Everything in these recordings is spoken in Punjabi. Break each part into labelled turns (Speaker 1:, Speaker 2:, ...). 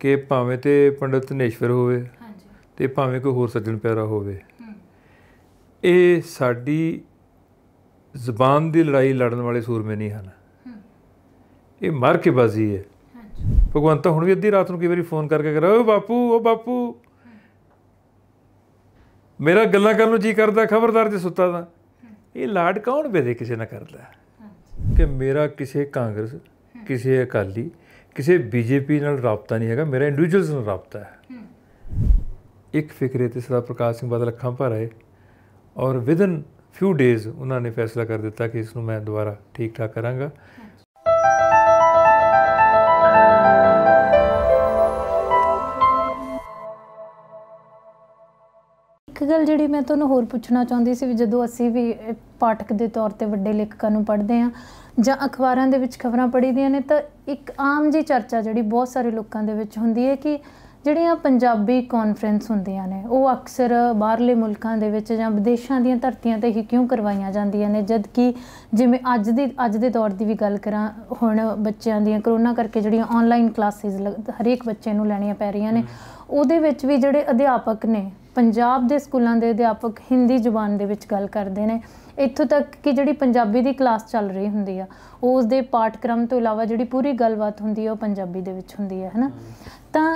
Speaker 1: ਕਿ ਭਾਵੇਂ ਤੇ ਪੰਡਤ ਧਨੇਸ਼ਵਰ ਹੋਵੇ ਹਾਂਜੀ ਤੇ ਭਾਵੇਂ ਕੋਈ ਹੋਰ ਸੱਜਣ ਪਿਆਰਾ ਹੋਵੇ ਇਹ ਸਾਡੀ ਜ਼ਬਾਨ ਦੀ ਲੜਾਈ ਲੜਨ ਵਾਲੇ ਸੂਰਮੇ ਨਹੀਂ ਹਨ ਇਹ ਮਰ ਕੇ ਬਾਜ਼ੀ ਹੈ ਭਗਵੰਤ ਹੁਣ ਵੀ ਅੱਧੀ ਰਾਤ ਨੂੰ ਕਈ ਵਾਰੀ ਫੋਨ ਕਰਕੇ ਕਹਿੰਦਾ ਓ ਬਾਪੂ ਓ ਬਾਪੂ ਮੇਰਾ ਗੱਲਾਂ ਕਰਨ ਨੂੰ ਜੀ ਕਰਦਾ ਖਬਰਦਾਰ ਜੇ ਸੁੱਤਾ ਤਾਂ ਇਹ ਲਾੜ ਕੌਣ ਵੇਦੇ ਕਿਸੇ ਨਾ ਕਰਦਾ ਕਿ ਮੇਰਾ ਕਿਸੇ ਕਾਂਗਰਸ ਕਿਸੇ ਅਕਾਲੀ ਕਿਸੇ ਬੀਜੇਪੀ ਨਾਲ ਰابطਾ ਨਹੀਂ ਹੈਗਾ ਮੇਰਾ ਇੰਡੀਵਿਜੂਅਲਸ ਨਾਲ ਰابطਾ
Speaker 2: ਹੈ
Speaker 1: ਇੱਕ ਫਿਕਰੇ ਤੇ ਸਦਾ ਪ੍ਰਕਾਸ਼ ਸਿੰਘ ਬਾਦਲ ਅੱਖਾਂ ਭਰ ਆਏ ਔਰ ਵਿਦਨ ਫਿਊ ਡੇਜ਼ ਉਹਨਾਂ ਨੇ ਫੈਸਲਾ ਕਰ ਦਿੱਤਾ ਕਿ ਇਸ ਨੂੰ ਮੈਂ ਦੁਬਾਰਾ ਠੀਕ ਠਾਕ ਕਰਾਂਗਾ
Speaker 3: ਇੱਕ ਗੱਲ ਜਿਹੜੀ ਮੈਂ ਤੁਹਾਨੂੰ ਹੋਰ ਪੁੱਛਣਾ ਚਾਹੁੰਦੀ ਸੀ ਵੀ ਜਦੋਂ ਅਸੀਂ ਵੀ ਪਾਠਕ ਦੇ ਤੌਰ ਤੇ ਵੱਡੇ ਲੇਖਕਾਂ ਨੂੰ ਪੜ੍ਹਦੇ ਆਂ ਜਾਂ ਅਖਬਾਰਾਂ ਦੇ ਵਿੱਚ ਖਬਰਾਂ ਪੜ੍ਹੀਦੀਆਂ ਨੇ ਤਾਂ ਇੱਕ ਆਮ ਜੀ ਚਰਚਾ ਜਿਹੜੀ ਬਹੁਤ ਸਾਰੇ ਲੋਕਾਂ ਦੇ ਵਿੱਚ ਹੁੰਦੀ ਹੈ ਕਿ ਜਿਹੜੀਆਂ ਪੰਜਾਬੀ ਕਾਨਫਰੰਸ ਹੁੰਦੀਆਂ ਨੇ ਉਹ ਅਕਸਰ ਬਾਹਰਲੇ ਮੁਲਕਾਂ ਦੇ ਵਿੱਚ ਜਾਂ ਵਿਦੇਸ਼ਾਂ ਦੀਆਂ ਧਰਤੀਆਂ ਤੇ ਹੀ ਕਿਉਂ ਕਰਵਾਈਆਂ ਜਾਂਦੀਆਂ ਨੇ ਜਦ ਕਿ ਜਿਵੇਂ ਅੱਜ ਦੀ ਅੱਜ ਦੇ ਦੌਰ ਦੀ ਵੀ ਗੱਲ ਕਰਾਂ ਹੁਣ ਬੱਚਿਆਂ ਦੀਆਂ ਕਰੋਨਾ ਕਰਕੇ ਜਿਹੜੀਆਂ ਆਨਲਾਈਨ ਕਲਾਸਿਸ ਹਰੇਕ ਬੱਚੇ ਨੂੰ ਲੈਣੀਆਂ ਪੈ ਰਹੀਆਂ ਨੇ ਉਹਦੇ ਵਿੱਚ ਵੀ ਜਿਹੜੇ ਅਧਿਆਪਕ ਨੇ ਪੰਜਾਬ ਦੇ ਸਕੂਲਾਂ ਦੇ ਅਧਿਆਪਕ ਹਿੰਦੀ ਜ਼ੁਬਾਨ ਦੇ ਵਿੱਚ ਗੱਲ ਕਰਦੇ ਨੇ ਇੱਥੋਂ ਤੱਕ ਕਿ ਜਿਹੜੀ ਪੰਜਾਬੀ ਦੀ ਕਲਾਸ ਚੱਲ ਰਹੀ ਹੁੰਦੀ ਆ ਉਸ ਦੇ ਪਾਠਕ੍ਰਮ ਤੋਂ ਇਲਾਵਾ ਜਿਹੜੀ ਪੂਰੀ ਗੱਲਬਾਤ ਹੁੰਦੀ ਆ ਉਹ ਪੰਜਾਬੀ ਦੇ ਵਿੱਚ ਹੁੰਦੀ ਆ ਹੈਨਾ ਤਾਂ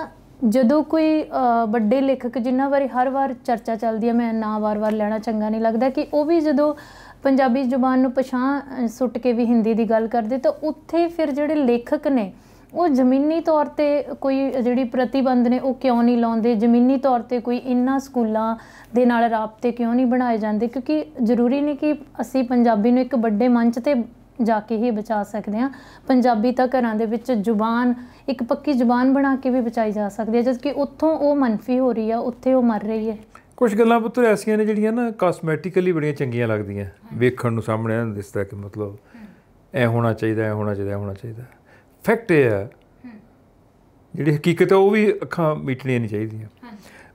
Speaker 3: ਜਦੋਂ ਕੋਈ ਵੱਡੇ ਲੇਖਕ ਜਿੰਨਾ ਵਾਰੀ ਹਰ ਵਾਰ ਚਰਚਾ ਚੱਲਦੀ ਆ ਮੈਂ ਨਾ ਵਾਰ-ਵਾਰ ਲੈਣਾ ਚੰਗਾ ਨਹੀਂ ਲੱਗਦਾ ਕਿ ਉਹ ਵੀ ਜਦੋਂ ਪੰਜਾਬੀ ਜ਼ੁਬਾਨ ਨੂੰ ਪਛਾਣ ਸੁੱਟ ਕੇ ਵੀ ਹਿੰਦੀ ਦੀ ਗੱਲ ਕਰਦੇ ਤਾਂ ਉੱਥੇ ਫਿਰ ਜਿਹੜੇ ਲੇਖਕ ਨੇ ਉਹ ਜ਼ਮੀਨੀ ਤੌਰ ਤੇ ਕੋਈ ਜਿਹੜੀ ਪ੍ਰਤੀਬੰਧ ਨੇ ਉਹ ਕਿਉਂ ਨਹੀਂ ਲਾਉਂਦੇ ਜ਼ਮੀਨੀ ਤੌਰ ਤੇ ਕੋਈ ਇੰਨਾ ਸਕੂਲਾਂ ਦੇ ਨਾਲ ਰਾਪਤੇ ਕਿਉਂ ਨਹੀਂ ਬਣਾਏ ਜਾਂਦੇ ਕਿਉਂਕਿ ਜ਼ਰੂਰੀ ਨਹੀਂ ਕਿ ਅਸੀਂ ਪੰਜਾਬੀ ਨੂੰ ਇੱਕ ਵੱਡੇ ਮੰਚ ਤੇ ਜਾ ਕੇ ਹੀ ਬਚਾ ਸਕਦੇ ਹਾਂ ਪੰਜਾਬੀ ਤਾਂ ਘਰਾਂ ਦੇ ਵਿੱਚ ਜ਼ੁਬਾਨ ਇੱਕ ਪੱਕੀ ਜ਼ੁਬਾਨ ਬਣਾ ਕੇ ਵੀ ਬਚਾਈ ਜਾ ਸਕਦੀ ਹੈ ਜਦਕਿ ਉੱਥੋਂ ਉਹ ਮੰਨਫੀ ਹੋ ਰਹੀ ਆ ਉੱਥੇ ਉਹ ਮਰ ਰਹੀ ਹੈ
Speaker 1: ਕੁਝ ਗੱਲਾਂ ਪੁੱਤਰ ਐਸੀਆਂ ਨੇ ਜਿਹੜੀਆਂ ਨਾ ਕਾਸਮੈਟਿਕਲੀ ਬੜੀਆਂ ਚੰਗੀਆਂ ਲੱਗਦੀਆਂ ਵੇਖਣ ਨੂੰ ਸਾਹਮਣੇ ਦਿਸਦਾ ਕਿ ਮਤਲਬ ਐ ਹੋਣਾ ਚਾਹੀਦਾ ਐ ਹੋਣਾ ਚਾਹੀਦਾ ਐ ਹੋਣਾ ਚਾਹੀਦਾ ਫੈਕਟ ਇਹ ਹੈ ਜਿਹੜੀ ਹਕੀਕਤ ਹੈ ਉਹ ਵੀ ਅੱਖਾਂ ਮੀਟਣੀਆਂ ਨਹੀਂ ਚਾਹੀਦੀਆਂ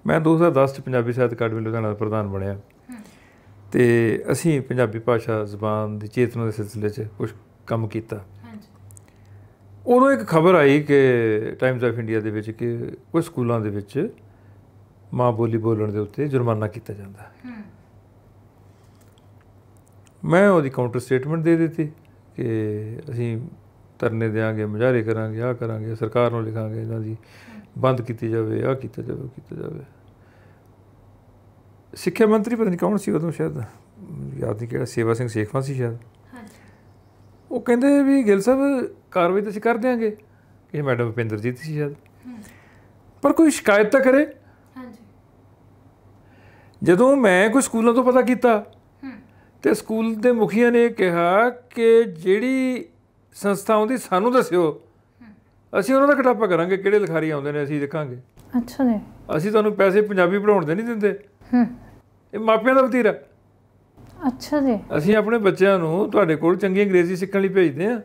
Speaker 1: ਮੈਂ 2010 ਚ ਪੰਜਾਬੀ ਸਾਹਿਤ ਅਕਾਡਮੀ ਲੁਧਿਆਣਾ ਦਾ ਪ੍ਰਧਾਨ ਬਣਿਆ ਤੇ ਅਸੀਂ ਪੰਜਾਬੀ ਭਾਸ਼ਾ ਜ਼ਬਾਨ ਦੀ ਚੇਤਨਾ ਦੇ ਸਿਲਸਿਲੇ 'ਚ ਕੁਝ ਕੰਮ ਕੀਤਾ ਉਦੋਂ ਇੱਕ ਖਬਰ ਆਈ ਕਿ ਟਾਈਮਸ ਆਫ ਇੰਡੀਆ ਦੇ ਵਿੱਚ ਕਿ ਕੁਝ ਸਕੂਲਾਂ ਦੇ ਵਿੱਚ ਮਾਂ ਬੋਲੀ ਬੋਲਣ ਦੇ ਉੱਤੇ ਜੁਰਮਾਨਾ ਕੀਤਾ ਜਾਂਦਾ ਮੈਂ ਉਹਦੀ ਕਾਊਂਟਰ ਸਟੇਟਮੈਂਟ ਦੇ ਦਿੱਤੀ ਕਿ ਅਸੀਂ ਧਰਨੇ ਦੇਾਂਗੇ ਮੁਜ਼ਾਹਰੇ ਕਰਾਂਗੇ ਆ ਕਰਾਂਗੇ ਸਰਕਾਰ ਨੂੰ ਲਿਖਾਂਗੇ ਇਹਨਾਂ ਦੀ ਬੰਦ ਕੀਤੀ ਜਾਵੇ ਆ ਕੀਤਾ ਜਾਵੇ ਕੀਤਾ ਜਾਵੇ ਸਿੱਖਿਆ ਮੰਤਰੀ ਪਤਾ ਨਹੀਂ ਕੌਣ ਸੀ ਉਦੋਂ ਸ਼ਾਇਦ ਯਾਦ ਨਹੀਂ ਕਿਹੜਾ ਸੇਵਾ ਸਿੰਘ ਸੇਖਵਾ ਸੀ ਸ਼ਾਇਦ ਹਾਂਜੀ ਉਹ ਕਹਿੰਦੇ ਵੀ ਗਿੱਲ ਸਾਹਿਬ ਕਾਰਵਾਈ ਤਾਂ ਅਸੀਂ ਕਰ ਦੇਾਂਗੇ ਇਹ ਮੈਡਮ ਭਪਿੰਦਰਜੀਤ ਸੀ ਸ਼ਾਇਦ ਪਰ ਕੋਈ ਸ਼ਿਕਾਇਤ ਤਾਂ ਕਰੇ ਹਾਂਜੀ ਜਦੋਂ ਮੈਂ ਕੋਈ ਸਕੂਲਾਂ ਤੋਂ ਪਤਾ ਕੀਤਾ ਤੇ ਸਕੂਲ ਦੇ ਮੁਖੀਆਂ ਨੇ ਕਿਹਾ ਕਿ ਜਿਹੜੀ ਸੰਸਥਾ ਆਉਂਦੀ ਸਾਨੂੰ ਦੱਸਿਓ ਅਸੀਂ ਉਹਨਾਂ ਦਾ ਘਟਾਪਾ ਕਰਾਂਗੇ ਕਿਹੜੇ ਲਿਖਾਰੀ ਆਉਂਦੇ ਨੇ ਅਸੀਂ ਦੇਖਾਂਗੇ ਅੱਛਾ ਜੀ ਅਸੀਂ ਤੁਹਾਨੂੰ ਪੈਸੇ ਪੰਜਾਬੀ ਪੜਾਉਣ ਦੇ ਨਹੀਂ ਦਿੰਦੇ ਹੂੰ ਇਹ ਮਾਪਿਆਂ ਦਾ ਵਤੀਰਾ ਅੱਛਾ ਜੀ ਅਸੀਂ ਆਪਣੇ ਬੱਚਿਆਂ ਨੂੰ ਤੁਹਾਡੇ ਕੋਲ ਚੰਗੀ ਅੰਗਰੇਜ਼ੀ ਸਿੱਖਣ ਲਈ ਭੇਜਦੇ ਆ